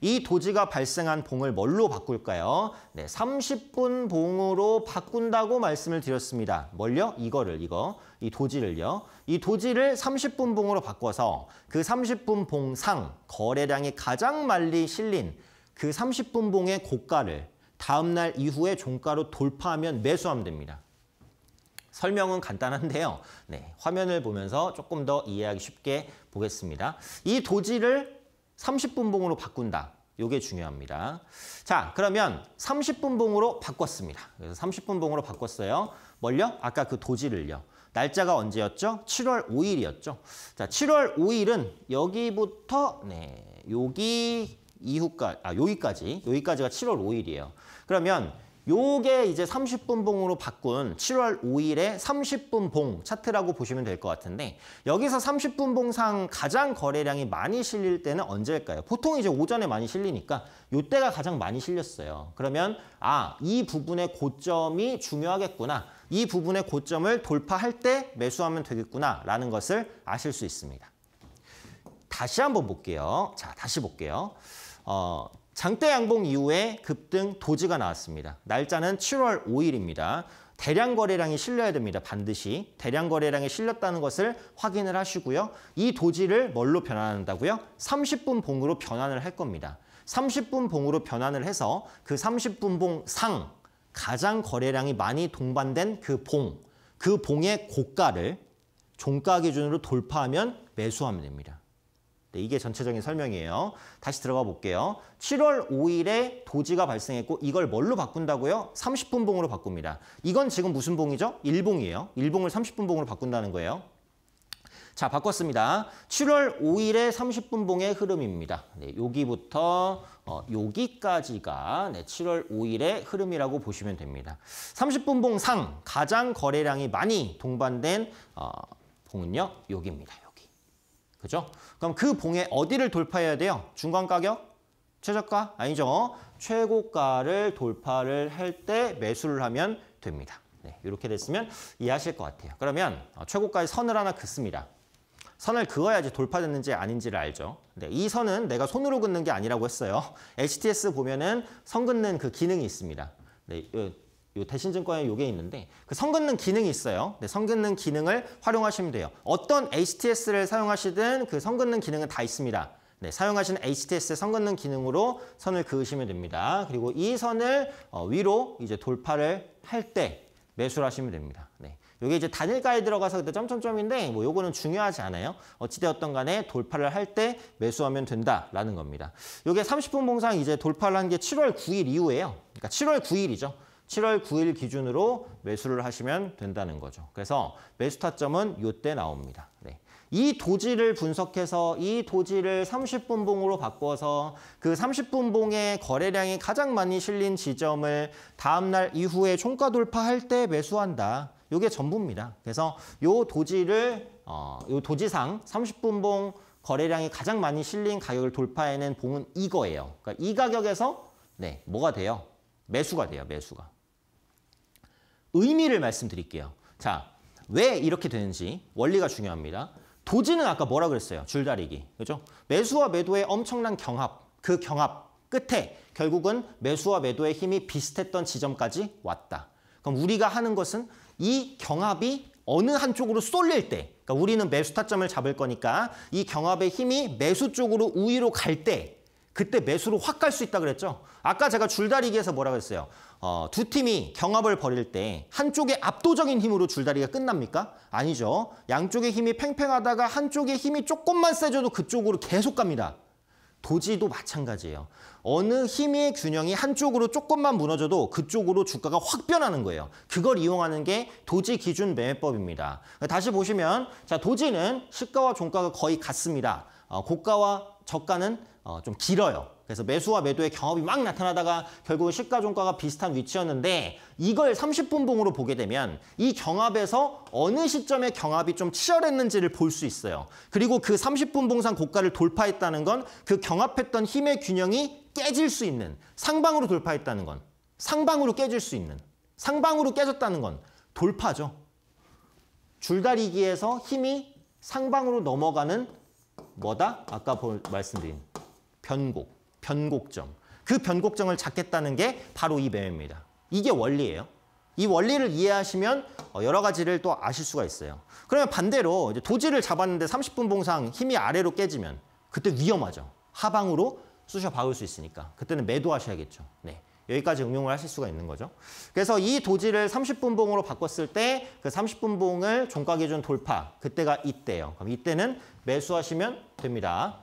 이 도지가 발생한 봉을 뭘로 바꿀까요? 네, 30분 봉으로 바꾼다고 말씀을 드렸습니다. 뭘요? 이거를, 이거. 이 도지를요. 이 도지를 30분 봉으로 바꿔서 그 30분 봉상 거래량이 가장 많이 실린 그 30분 봉의 고가를 다음 날 이후에 종가로 돌파하면 매수하면 됩니다. 설명은 간단한데요. 네, 화면을 보면서 조금 더 이해하기 쉽게 보겠습니다. 이 도지를 30분 봉으로 바꾼다. 요게 중요합니다. 자, 그러면 30분 봉으로 바꿨습니다. 그래서 30분 봉으로 바꿨어요. 뭘요? 아까 그 도지를요. 날짜가 언제였죠? 7월 5일이었죠. 자, 7월 5일은 여기부터 네, 여기 이후까지 아, 여기까지. 여기까지가 7월 5일이에요. 그러면 요게 이제 30분 봉으로 바꾼 7월 5일에 30분 봉 차트라고 보시면 될 것 같은데 여기서 30분 봉상 가장 거래량이 많이 실릴 때는 언제일까요? 보통 이제 오전에 많이 실리니까 요때가 가장 많이 실렸어요. 그러면 아, 이 부분의 고점이 중요하겠구나. 이 부분의 고점을 돌파할 때 매수하면 되겠구나라는 것을 아실 수 있습니다. 다시 한번 볼게요. 자, 다시 볼게요. 어, 장대 양봉 이후에 급등 도지가 나왔습니다. 날짜는 7월 5일입니다. 대량 거래량이 실려야 됩니다. 반드시. 대량 거래량이 실렸다는 것을 확인을 하시고요. 이 도지를 뭘로 변환한다고요? 30분 봉으로 변환을 할 겁니다. 30분 봉으로 변환을 해서 그 30분 봉 상, 가장 거래량이 많이 동반된 그 봉, 그 봉의 고가를 종가 기준으로 돌파하면 매수하면 됩니다. 네, 이게 전체적인 설명이에요. 다시 들어가 볼게요. 7월 5일에 도지가 발생했고 이걸 뭘로 바꾼다고요? 30분 봉으로 바꿉니다. 이건 지금 무슨 봉이죠? 1봉이에요1봉을 30분 봉으로 바꾼다는 거예요. 자, 바꿨습니다. 7월 5일에 30분 봉의 흐름입니다. 네, 여기부터 어, 여기까지가 네, 7월 5일의 흐름이라고 보시면 됩니다. 30분 봉상 가장 거래량이 많이 동반된 어, 봉은요, 여기입니다. 그죠? 그럼 그봉에 어디를 돌파해야 돼요? 중간 가격? 최저가? 아니죠. 최고가를 돌파를 할 때 매수를 하면 됩니다. 네, 이렇게 됐으면 이해하실 것 같아요. 그러면 어, 최고가의 선을 하나 긋습니다. 선을 그어야지 돌파됐는지 아닌지를 알죠. 네, 이 선은 내가 손으로 긋는 게 아니라고 했어요. HTS 보면은 선 긋는 그 기능이 있습니다. 네, 요 대신증권에 요게 있는데 그성긋는 기능이 있어요. 네, 성긋는 기능을 활용하시면 돼요. 어떤 HTS를 사용하시든 그성긋는 기능은 다 있습니다. 네, 사용하시는 HTS의 선긋는 기능으로 선을 그으시면 됩니다. 그리고 이 선을 어, 위로 이제 돌파를 할 때 매수를 하시면 됩니다. 네. 요게 이제 단일가에 들어가서 그때 점점점인데 뭐 요거는 중요하지 않아요. 어찌되었던 간에 돌파를 할 때 매수하면 된다라는 겁니다. 요게 30분 봉상 이제 돌파를 한 게 7월 9일 이후에요 그러니까 7월 9일이죠. 7월 9일 기준으로 매수를 하시면 된다는 거죠. 그래서 매수 타점은 이때 나옵니다. 네. 이 도지를 분석해서 이 도지를 30분 봉으로 바꿔서 그 30분 봉의 거래량이 가장 많이 실린 지점을 다음날 이후에 총가 돌파할 때 매수한다. 이게 전부입니다. 그래서 요 도지를 어, 요 도지상 30분 봉 거래량이 가장 많이 실린 가격을 돌파해낸 봉은 이거예요. 그러니까 이 가격에서 네, 뭐가 돼요? 매수가 돼요, 매수가. 의미를 말씀드릴게요. 자, 왜 이렇게 되는지 원리가 중요합니다. 도지는 아까 뭐라 그랬어요? 줄다리기. 그죠? 매수와 매도의 엄청난 경합, 그 경합 끝에 결국은 매수와 매도의 힘이 비슷했던 지점까지 왔다. 그럼 우리가 하는 것은 이 경합이 어느 한쪽으로 쏠릴 때 그러니까 우리는 매수 타점을 잡을 거니까 이 경합의 힘이 매수 쪽으로 우위로 갈 때 그때 매수로 확 갈 수 있다 그랬죠. 아까 제가 줄다리기에서 뭐라 그랬어요. 어, 두 팀이 경합을 벌일 때 한쪽의 압도적인 힘으로 줄다리가 끝납니까? 아니죠. 양쪽의 힘이 팽팽하다가 한쪽의 힘이 조금만 세져도 그쪽으로 계속 갑니다. 도지도 마찬가지예요. 어느 힘의 균형이 한쪽으로 조금만 무너져도 그쪽으로 주가가 확 변하는 거예요. 그걸 이용하는 게 도지 기준 매매법입니다. 다시 보시면 자 도지는 시가와 종가가 거의 같습니다. 어, 고가와 저가는 어, 좀 길어요. 그래서 매수와 매도의 경합이 막 나타나다가 결국은 시가총가가 비슷한 위치였는데 이걸 30분 봉으로 보게 되면 이 경합에서 어느 시점에 경합이 좀 치열했는지를 볼 수 있어요. 그리고 그 30분 봉상 고가를 돌파했다는 건 그 경합했던 힘의 균형이 깨질 수 있는 상방으로 돌파했다는 건 상방으로 깨질 수 있는 상방으로 깨졌다는 건 돌파죠. 줄다리기에서 힘이 상방으로 넘어가는 뭐다? 아까 말씀드린 변곡, 변곡점. 그 변곡점을 잡겠다는 게 바로 이 매매입니다. 이게 원리예요. 이 원리를 이해하시면 어, 여러 가지를 또 아실 수가 있어요. 그러면 반대로 이제 도지를 잡았는데 30분 봉상 힘이 아래로 깨지면 그때 위험하죠. 하방으로 쑤셔 박을 수 있으니까 그때는 매도하셔야겠죠. 네. 여기까지 응용을 하실 수가 있는 거죠. 그래서 이 도지를 30분봉으로 바꿨을 때 그 30분봉을 종가 기준 돌파, 그때가 이때예요. 그럼 이때는 매수하시면 됩니다.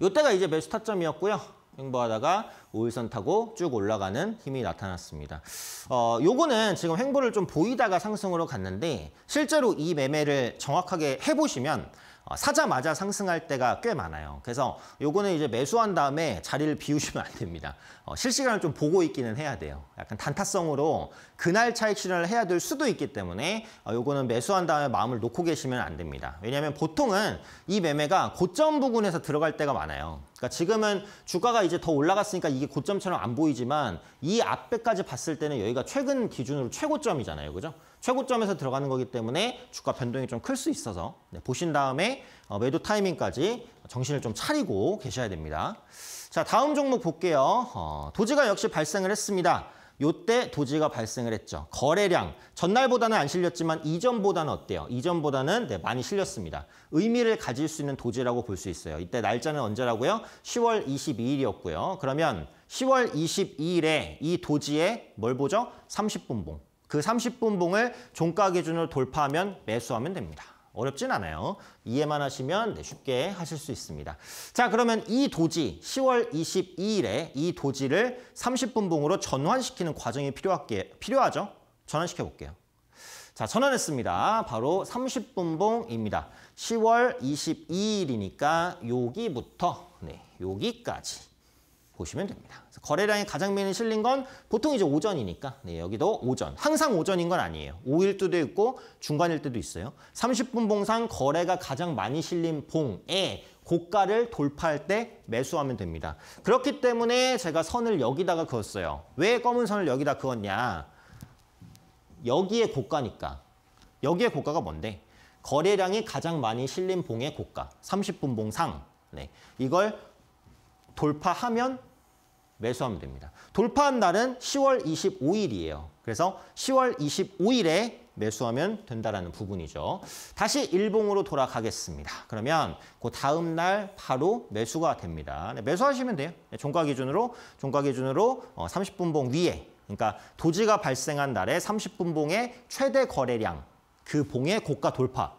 이때가 이제 매수 타점이었고요. 횡보하다가 5일선 타고 쭉 올라가는 힘이 나타났습니다. 어, 요거는 지금 횡보를 좀 보이다가 상승으로 갔는데 실제로 이 매매를 정확하게 해보시면 어, 사자마자 상승할 때가 꽤 많아요. 그래서 요거는 이제 매수한 다음에 자리를 비우시면 안 됩니다. 어, 실시간을 좀 보고 있기는 해야 돼요. 약간 단타성으로 그날 차익 출현을 해야 될 수도 있기 때문에 어, 요거는 매수한 다음에 마음을 놓고 계시면 안 됩니다. 왜냐하면 보통은 이 매매가 고점 부근에서 들어갈 때가 많아요. 그러니까 지금은 주가가 이제 더 올라갔으니까 이게 고점처럼 안 보이지만 이앞에까지 봤을 때는 여기가 최근 기준으로 최고점이잖아요. 그죠? 최고점에서 들어가는 거기 때문에 주가 변동이 좀 클 수 있어서 네, 보신 다음에 어, 매도 타이밍까지 정신을 좀 차리고 계셔야 됩니다. 자, 다음 종목 볼게요. 어, 도지가 역시 발생을 했습니다. 요때 도지가 발생을 했죠. 거래량, 전날보다는 안 실렸지만 이전보다는 어때요? 이전보다는 네, 많이 실렸습니다. 의미를 가질 수 있는 도지라고 볼 수 있어요. 이때 날짜는 언제라고요? 10월 22일이었고요. 그러면 10월 22일에 이 도지에 뭘 보죠? 30분봉. 그 30분봉을 종가 기준으로 돌파하면 매수하면 됩니다. 어렵진 않아요. 이해만 하시면 네, 쉽게 하실 수 있습니다. 자 그러면 이 도지 10월 22일에 이 도지를 30분봉으로 전환시키는 과정이 필요하게, 필요하죠. 전환시켜 볼게요. 자 전환했습니다. 바로 30분봉입니다. 10월 22일이니까 여기부터 네, 여기까지 보시면 됩니다. 거래량이 가장 많이 실린 건 보통 이제 오전이니까 네, 여기도 오전. 항상 오전인 건 아니에요. 5일 때도 있고 중간일 때도 있어요. 30분 봉상 거래가 가장 많이 실린 봉에 고가를 돌파할 때 매수하면 됩니다. 그렇기 때문에 제가 선을 여기다가 그었어요. 왜 검은 선을 여기다 그었냐. 여기에 고가니까. 여기에 고가가 뭔데? 거래량이 가장 많이 실린 봉의 고가. 30분 봉상. 네, 이걸 돌파하면 매수하면 됩니다. 돌파한 날은 10월 25일이에요. 그래서 10월 25일에 매수하면 된다라는 부분이죠. 다시 일봉으로 돌아가겠습니다. 그러면 그 다음 날 바로 매수가 됩니다. 네, 매수하시면 돼요. 네, 종가 기준으로 종가 기준으로 30분봉 어, 위에 그러니까 도지가 발생한 날에 30분봉의 최대 거래량 그 봉의 고가 돌파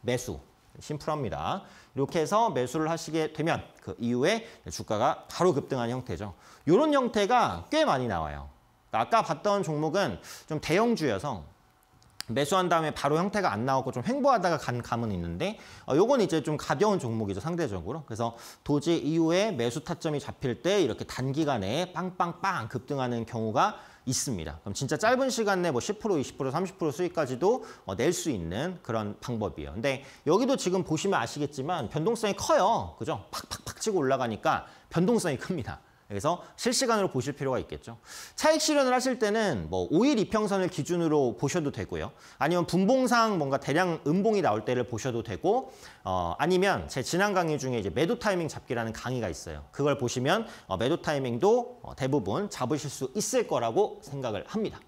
매수 심플합니다. 이렇게 해서 매수를 하시게 되면 그 이후에 주가가 바로 급등하는 형태죠. 이런 형태가 꽤 많이 나와요. 아까 봤던 종목은 좀 대형주여서 매수한 다음에 바로 형태가 안 나오고 좀 횡보하다가 간 감은 있는데 어, 요건 이제 좀 가벼운 종목이죠 상대적으로 그래서 도지 이후에 매수 타점이 잡힐 때 이렇게 단기간에 빵빵빵 급등하는 경우가 있습니다. 그럼 진짜 짧은 시간 내뭐 에 10%, 20%, 30% 수익까지도 어, 낼수 있는 그런 방법이에요. 근데 여기도 지금 보시면 아시겠지만 변동성이 커요. 그죠? 팍팍팍 치고 올라가니까 변동성이 큽니다. 그래서 실시간으로 보실 필요가 있겠죠. 차익 실현을 하실 때는 뭐 5일 이평선을 기준으로 보셔도 되고요. 아니면 분봉상 뭔가 대량 음봉이 나올 때를 보셔도 되고 어, 아니면 제 지난 강의 중에 이제 매도 타이밍 잡기라는 강의가 있어요. 그걸 보시면 어, 매도 타이밍도 어, 대부분 잡으실 수 있을 거라고 생각을 합니다.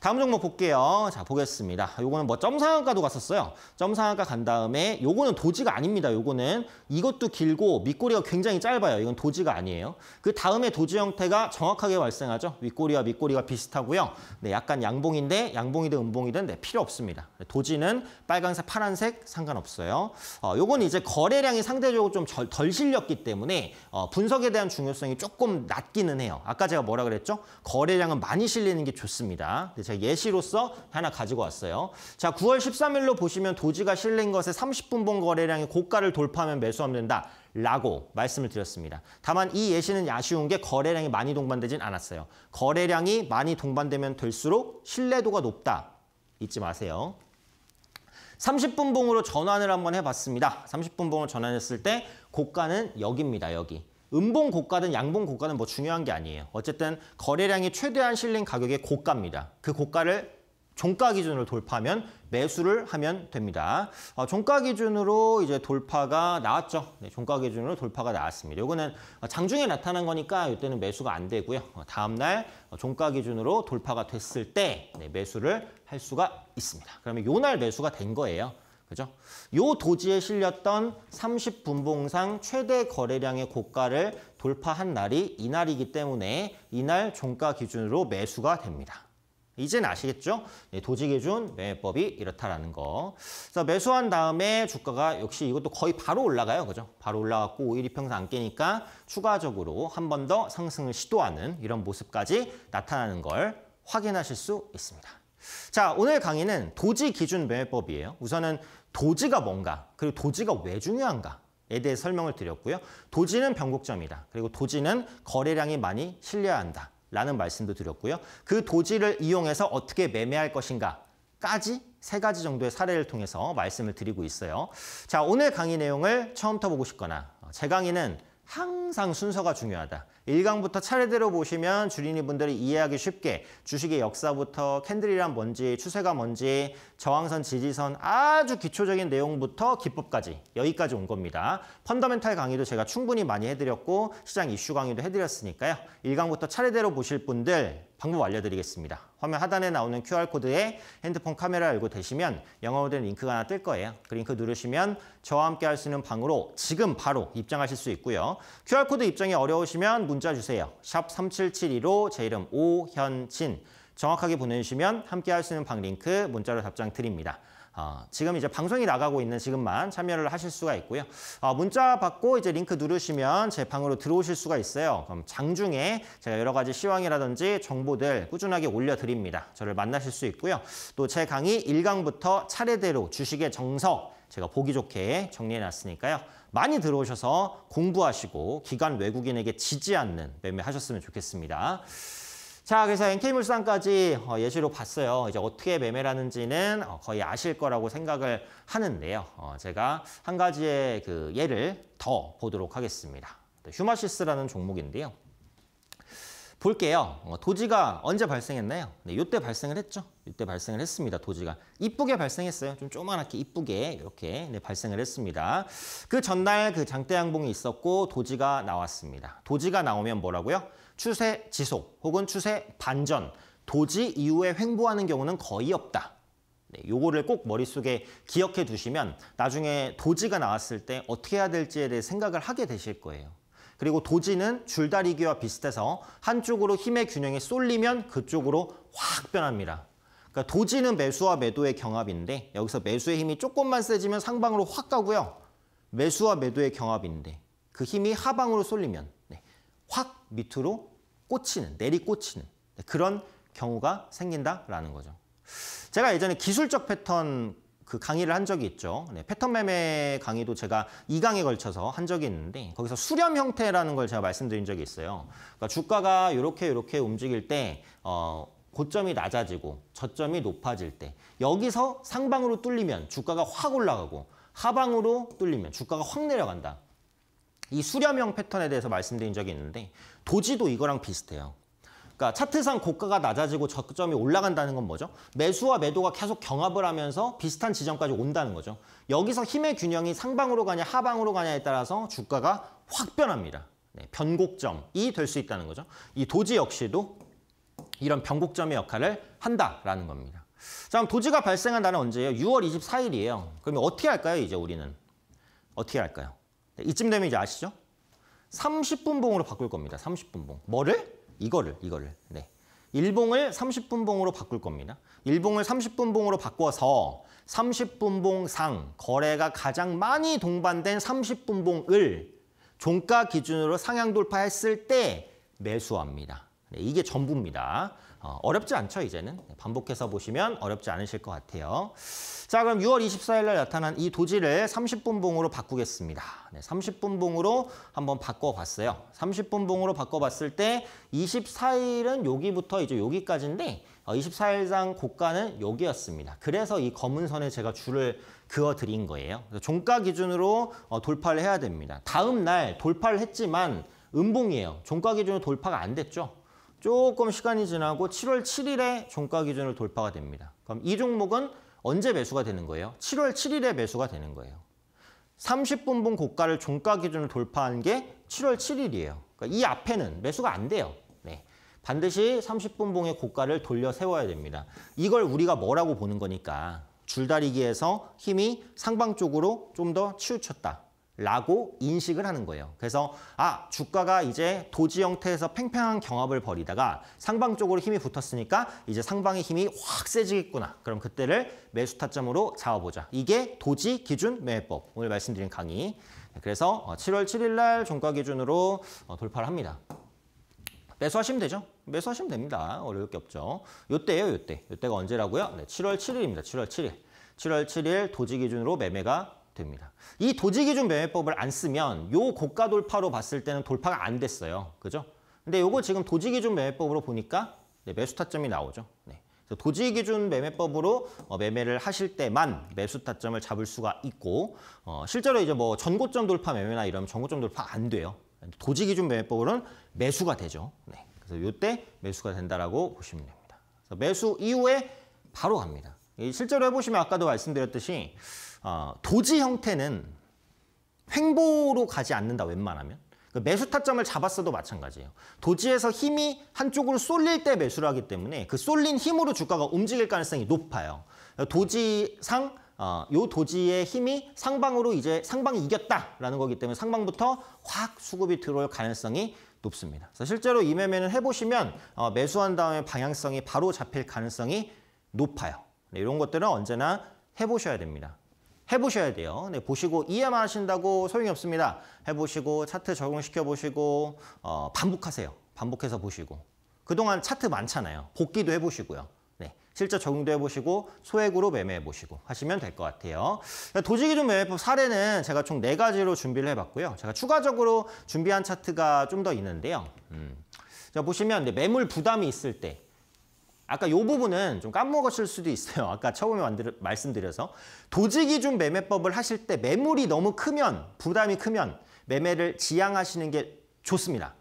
다음 종목 볼게요. 자, 보겠습니다. 요거는 뭐 점상한가도 갔었어요. 점상한가 간 다음에 요거는 도지가 아닙니다. 요거는 이것도 길고 밑꼬리가 굉장히 짧아요. 이건 도지가 아니에요. 그 다음에 도지 형태가 정확하게 발생하죠. 윗꼬리와 밑꼬리가 비슷하고요. 네, 약간 양봉인데 양봉이든 음봉이든 네, 필요 없습니다. 도지는 빨간색, 파란색 상관없어요. 어, 요건 이제 거래량이 상대적으로 좀 덜 실렸기 때문에 어, 분석에 대한 중요성이 조금 낮기는 해요. 아까 제가 뭐라 그랬죠? 거래량은 많이 실리는 게 좋습니다. 제가 예시로서 하나 가지고 왔어요. 자, 9월 13일로 보시면 도지가 실린 것에 30분 봉 거래량이 고가를 돌파하면 매수하면 된다. 라고 말씀을 드렸습니다. 다만 이 예시는 아쉬운 게 거래량이 많이 동반되진 않았어요. 거래량이 많이 동반되면 될수록 신뢰도가 높다. 잊지 마세요. 30분 봉으로 전환을 한번 해봤습니다. 30분 봉으로 전환했을 때 고가는 여기입니다. 여기. 음봉 고가든 양봉 고가는뭐 중요한 게 아니에요. 어쨌든 거래량이 최대한 실린 가격의 고가입니다. 그 고가를 종가 기준으로 돌파하면 매수를 하면 됩니다. 어, 종가 기준으로 이제 돌파가 나왔죠. 네, 종가 기준으로 돌파가 나왔습니다. 이거는 장중에 나타난 거니까 이때는 매수가 안 되고요. 어, 다음날 종가 기준으로 돌파가 됐을 때 네, 매수를 할 수가 있습니다. 그러면 요 날 매수가 된 거예요. 그죠? 요 도지에 실렸던 30분봉상 최대 거래량의 고가를 돌파한 날이 이날이기 때문에 이날 종가 기준으로 매수가 됩니다. 이젠 아시겠죠? 네, 도지 기준 매매법이 이렇다라는 거. 그래서 매수한 다음에 주가가 역시 이것도 거의 바로 올라가요. 그죠? 바로 올라갔고 오일 이평선 안 깨니까 추가적으로 한 번 더 상승을 시도하는 이런 모습까지 나타나는 걸 확인하실 수 있습니다. 자, 오늘 강의는 도지 기준 매매법이에요. 우선은 도지가 뭔가 그리고 도지가 왜 중요한가 에 대해 설명을 드렸고요. 도지는 변곡점이다. 그리고 도지는 거래량이 많이 실려야 한다. 라는 말씀도 드렸고요. 그 도지를 이용해서 어떻게 매매할 것인가까지 세 가지 정도의 사례를 통해서 말씀을 드리고 있어요. 자, 오늘 강의 내용을 처음부터 보고 싶거나 제 어, 강의는 항상 순서가 중요하다. 1강부터 차례대로 보시면 주린이분들이 이해하기 쉽게 주식의 역사부터 캔들이란 뭔지 추세가 뭔지 저항선 지지선 아주 기초적인 내용부터 기법까지 여기까지 온 겁니다. 펀더멘탈 강의도 제가 충분히 많이 해드렸고 시장 이슈 강의도 해드렸으니까요. 1강부터 차례대로 보실 분들 방법 알려드리겠습니다. 화면 하단에 나오는 QR코드에 핸드폰 카메라 열고 되시면 영어로 된 링크가 하나 뜰 거예요. 그 링크 누르시면 저와 함께 할 수 있는 방으로 지금 바로 입장하실 수 있고요. QR코드 입장이 어려우시면 문자 주세요. 샵 3772로 제 이름 오현진 정확하게 보내주시면 함께 할 수 있는 방 링크 문자로 답장 드립니다. 어, 지금 이제 방송이 나가고 있는 지금만 참여를 하실 수가 있고요. 어, 문자 받고 이제 링크 누르시면 제 방으로 들어오실 수가 있어요. 그럼 장중에 제가 여러 가지 시황이라든지 정보들 꾸준하게 올려드립니다. 저를 만나실 수 있고요. 또 제 강의 일강부터 차례대로 주식의 정석 제가 보기 좋게 정리해놨으니까요. 많이 들어오셔서 공부하시고 기관 외국인에게 지지 않는 매매하셨으면 좋겠습니다. 자, 그래서 NK물산까지 어, 예시로 봤어요. 이제 어떻게 매매를 하는지는 어, 거의 아실 거라고 생각을 하는데요. 어, 제가 한 가지의 그 예를 더 보도록 하겠습니다. 네, 휴마시스라는 종목인데요. 볼게요. 어, 도지가 언제 발생했나요? 네, 이때 발생을 했죠. 이때 발생을 했습니다. 도지가 이쁘게 발생했어요. 좀 조만하게 이쁘게 이렇게 네, 발생을 했습니다. 그 전날 그 장대양봉이 있었고 도지가 나왔습니다. 도지가 나오면 뭐라고요? 추세 지속 혹은 추세 반전. 도지 이후에 횡보하는 경우는 거의 없다. 네, 요거를 꼭 머릿속에 기억해 두시면 나중에 도지가 나왔을 때 어떻게 해야 될지에 대해 생각을 하게 되실 거예요. 그리고 도지는 줄다리기와 비슷해서 한쪽으로 힘의 균형이 쏠리면 그쪽으로 확 변합니다. 그러니까 도지는 매수와 매도의 경합인데 여기서 매수의 힘이 조금만 세지면 상방으로 확 가고요. 매수와 매도의 경합인데 그 힘이 하방으로 쏠리면 네, 확 밑으로 꽂히는, 내리꽂히는 네, 그런 경우가 생긴다라는 거죠. 제가 예전에 기술적 패턴 그 강의를 한 적이 있죠. 네, 패턴 매매 강의도 제가 2강에 걸쳐서 한 적이 있는데 거기서 수렴 형태라는 걸 제가 말씀드린 적이 있어요. 그러니까 주가가 이렇게 이렇게 움직일 때 어, 고점이 낮아지고 저점이 높아질 때 여기서 상방으로 뚫리면 주가가 확 올라가고 하방으로 뚫리면 주가가 확 내려간다. 이 수렴형 패턴에 대해서 말씀드린 적이 있는데 도지도 이거랑 비슷해요. 그러니까 차트상 고가가 낮아지고 저점이 올라간다는 건 뭐죠? 매수와 매도가 계속 경합을 하면서 비슷한 지점까지 온다는 거죠. 여기서 힘의 균형이 상방으로 가냐 하방으로 가냐에 따라서 주가가 확 변합니다. 네, 변곡점이 될 수 있다는 거죠. 이 도지 역시도 이런 변곡점의 역할을 한다라는 겁니다. 자, 그럼 도지가 발생한 날은 언제예요? 6월 24일이에요. 그럼 어떻게 할까요, 이제 우리는? 어떻게 할까요? 네, 이쯤 되면 이제 아시죠? 30분봉으로 바꿀 겁니다. 30분봉. 뭐를? 이거를 이거를 네. 1봉을 30분봉으로 바꿀 겁니다. 1봉을 30분봉으로 바꿔서 30분봉상 거래가 가장 많이 동반된 30분봉을 종가 기준으로 상향 돌파했을 때 매수합니다. 네, 이게 전부입니다. 어, 어렵지 않죠, 이제는. 반복해서 보시면 어렵지 않으실 것 같아요. 자, 그럼 6월 24일 날 나타난 이 도지를 30분 봉으로 바꾸겠습니다. 네, 30분 봉으로 한번 바꿔봤어요. 30분 봉으로 바꿔봤을 때 24일은 여기부터 이제 여기까지인데 24일상 어, 고가는 여기였습니다. 그래서 이 검은 선에 제가 줄을 그어드린 거예요. 종가 기준으로 어, 돌파를 해야 됩니다. 다음 날 돌파를 했지만 음봉이에요. 종가 기준으로 돌파가 안 됐죠. 조금 시간이 지나고 7월 7일에 종가 기준을 돌파가 됩니다. 그럼 이 종목은 언제 매수가 되는 거예요? 7월 7일에 매수가 되는 거예요. 30분분 고가를 종가 기준을 돌파한 게 7월 7일이에요. 그러니까 이 앞에는 매수가 안 돼요. 네. 반드시 30분봉의 고가를 돌려 세워야 됩니다. 이걸 우리가 뭐라고 보는 거니까 줄다리기에서 힘이 상방 쪽으로 좀 더 치우쳤다. 라고 인식을 하는 거예요. 그래서 아 주가가 이제 도지 형태에서 팽팽한 경합을 벌이다가 상방 쪽으로 힘이 붙었으니까 이제 상방의 힘이 확 세지겠구나. 그럼 그때를 매수 타점으로 잡아보자. 이게 도지 기준 매매법 오늘 말씀드린 강의. 네, 그래서 7월 어, 7일 날 종가 기준으로 어, 돌파를 합니다. 매수하시면 되죠. 매수하시면 됩니다. 어려울 게 없죠. 요때예요, 요때. 요때. 요때가 언제라고요? 네, 7월 7일입니다. 7월 7일. 7월 7일 도지 기준으로 매매가 됩니다. 이 도지 기준 매매법을 안 쓰면 요 고가 돌파로 봤을 때는 돌파가 안 됐어요. 그죠? 근데 요거 지금 도지 기준 매매법으로 보니까 네, 매수 타점이 나오죠. 네. 도지 기준 매매법으로 어, 매매를 하실 때만 매수 타점을 잡을 수가 있고 어, 실제로 이제 뭐 전고점 돌파 매매나 이러면 전고점 돌파 안 돼요. 도지 기준 매매법으로는 매수가 되죠. 네. 그래서 요때 매수가 된다라고 보시면 됩니다. 매수 이후에 바로 갑니다. 실제로 해보시면 아까도 말씀드렸듯이 어, 도지 형태는 횡보로 가지 않는다 웬만하면 그러니까 매수 타점을 잡았어도 마찬가지예요. 도지에서 힘이 한쪽으로 쏠릴 때 매수를 하기 때문에 그 쏠린 힘으로 주가가 움직일 가능성이 높아요. 도지상 어, 요 도지의 힘이 상방으로 이제 상방이 이겼다라는 거기 때문에 상방부터 확 수급이 들어올 가능성이 높습니다. 그래서 실제로 이 매매는 해보시면 어, 매수한 다음에 방향성이 바로 잡힐 가능성이 높아요. 네, 이런 것들은 언제나 해보셔야 됩니다. 해보셔야 돼요. 네, 보시고 이해만 하신다고 소용이 없습니다. 해보시고 차트 적용시켜 보시고 어, 반복하세요. 반복해서 보시고 그동안 차트 많잖아요. 복기도 해보시고요. 네, 실제 적용도 해보시고 소액으로 매매해보시고 하시면 될 것 같아요. 도지기준 매매법 사례는 제가 총 네가지로 준비를 해봤고요. 제가 추가적으로 준비한 차트가 좀 더 있는데요. 음. 자, 보시면 매물 부담이 있을 때 아까 요 부분은 좀 까먹으실 수도 있어요. 아까 처음에 만들, 말씀드려서 도지기준 매매법을 하실 때 매물이 너무 크면 부담이 크면 매매를 지양하시는 게 좋습니다.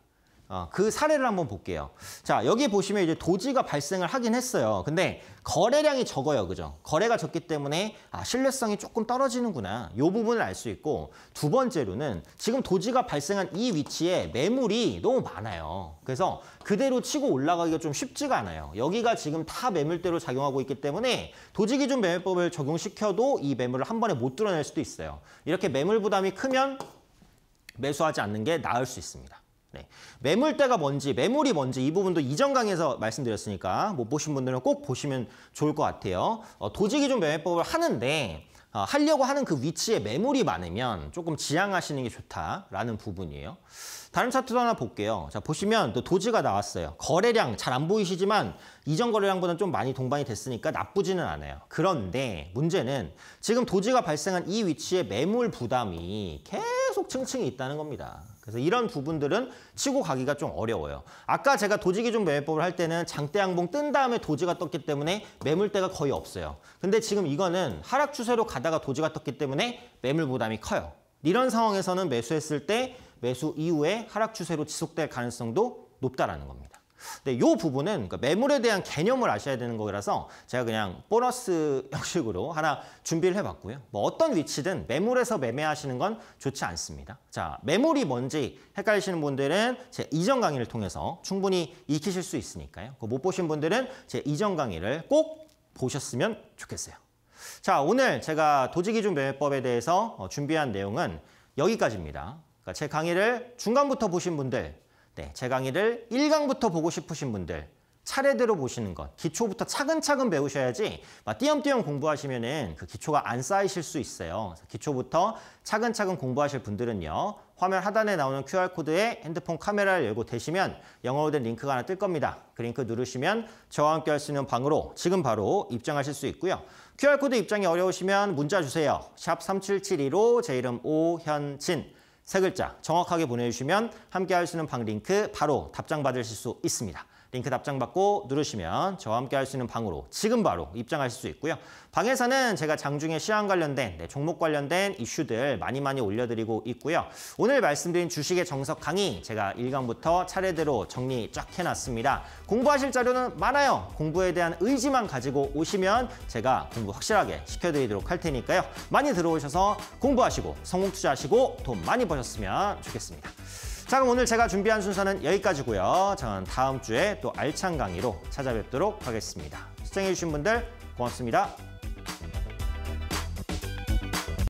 어, 그 사례를 한번 볼게요. 자, 여기 보시면 이제 도지가 발생을 하긴 했어요. 근데 거래량이 적어요. 그죠? 거래가 적기 때문에 아, 신뢰성이 조금 떨어지는구나. 요 부분을 알 수 있고 두 번째로는 지금 도지가 발생한 이 위치에 매물이 너무 많아요. 그래서 그대로 치고 올라가기가 좀 쉽지가 않아요. 여기가 지금 다 매물대로 작용하고 있기 때문에 도지 기준 매매법을 적용시켜도 이 매물을 한 번에 못드러낼 수도 있어요. 이렇게 매물 부담이 크면 매수하지 않는 게 나을 수 있습니다. 네. 매물대가 뭔지 매물이 뭔지 이 부분도 이전 강에서 의 말씀드렸으니까 못 뭐 보신 분들은 꼭 보시면 좋을 것 같아요. 어, 도지기준 매매법을 하는데 어, 하려고 하는 그 위치에 매물이 많으면 조금 지양하시는 게 좋다라는 부분이에요. 다른 차트도 하나 볼게요. 자 보시면 또 도지가 나왔어요. 거래량 잘 안 보이시지만 이전 거래량보다는 좀 많이 동반이 됐으니까 나쁘지는 않아요. 그런데 문제는 지금 도지가 발생한 이 위치에 매물 부담이 계속 층층이 있다는 겁니다. 그래서 이런 부분들은 치고 가기가 좀 어려워요. 아까 제가 도지기준 매매법을 할 때는 장대양봉 뜬 다음에 도지가 떴기 때문에 매물대가 거의 없어요. 근데 지금 이거는 하락 추세로 가다가 도지가 떴기 때문에 매물 부담이 커요. 이런 상황에서는 매수했을 때 매수 이후에 하락 추세로 지속될 가능성도 높다라는 겁니다. 근데 요 부분은 그러니까 매물에 대한 개념을 아셔야 되는 거라서 제가 그냥 보너스 형식으로 하나 준비를 해봤고요. 뭐 어떤 위치든 매물에서 매매하시는 건 좋지 않습니다. 자, 매물이 뭔지 헷갈리시는 분들은 제 이전 강의를 통해서 충분히 익히실 수 있으니까요. 그거 못 보신 분들은 제 이전 강의를 꼭 보셨으면 좋겠어요. 자, 오늘 제가 도지기준 매매법에 대해서 어, 준비한 내용은 여기까지입니다. 그러니까 제 강의를 중간부터 보신 분들 네, 제 강의를 1강부터 보고 싶으신 분들 차례대로 보시는 것, 기초부터 차근차근 배우셔야지 띄엄띄엄 공부하시면 은그 기초가 안 쌓이실 수 있어요. 기초부터 차근차근 공부하실 분들은요. 화면 하단에 나오는 QR코드에 핸드폰 카메라를 열고 대시면 영어로 된 링크가 하나 뜰 겁니다. 그 링크 누르시면 저와 함께 할 수 있는 방으로 지금 바로 입장하실 수 있고요. QR코드 입장이 어려우시면 문자 주세요. 샵 3772로 제 이름 오현진 세 글자 정확하게 보내주시면 함께 할 수 있는 방 링크 바로 답장 받으실 수 있습니다. 링크 답장 받고 누르시면 저와 함께 할 수 있는 방으로 지금 바로 입장하실 수 있고요. 방에서는 제가 장중에 시황 관련된 네, 종목 관련된 이슈들 많이 많이 올려드리고 있고요. 오늘 말씀드린 주식의 정석 강의 제가 일강부터 차례대로 정리 쫙 해놨습니다. 공부하실 자료는 많아요. 공부에 대한 의지만 가지고 오시면 제가 공부 확실하게 시켜드리도록 할 테니까요. 많이 들어오셔서 공부하시고 성공 투자하시고 돈 많이 버셨으면 좋겠습니다. 자 그럼 오늘 제가 준비한 순서는 여기까지고요. 저는 다음 주에 또 알찬 강의로 찾아뵙도록 하겠습니다. 시청해주신 분들 고맙습니다.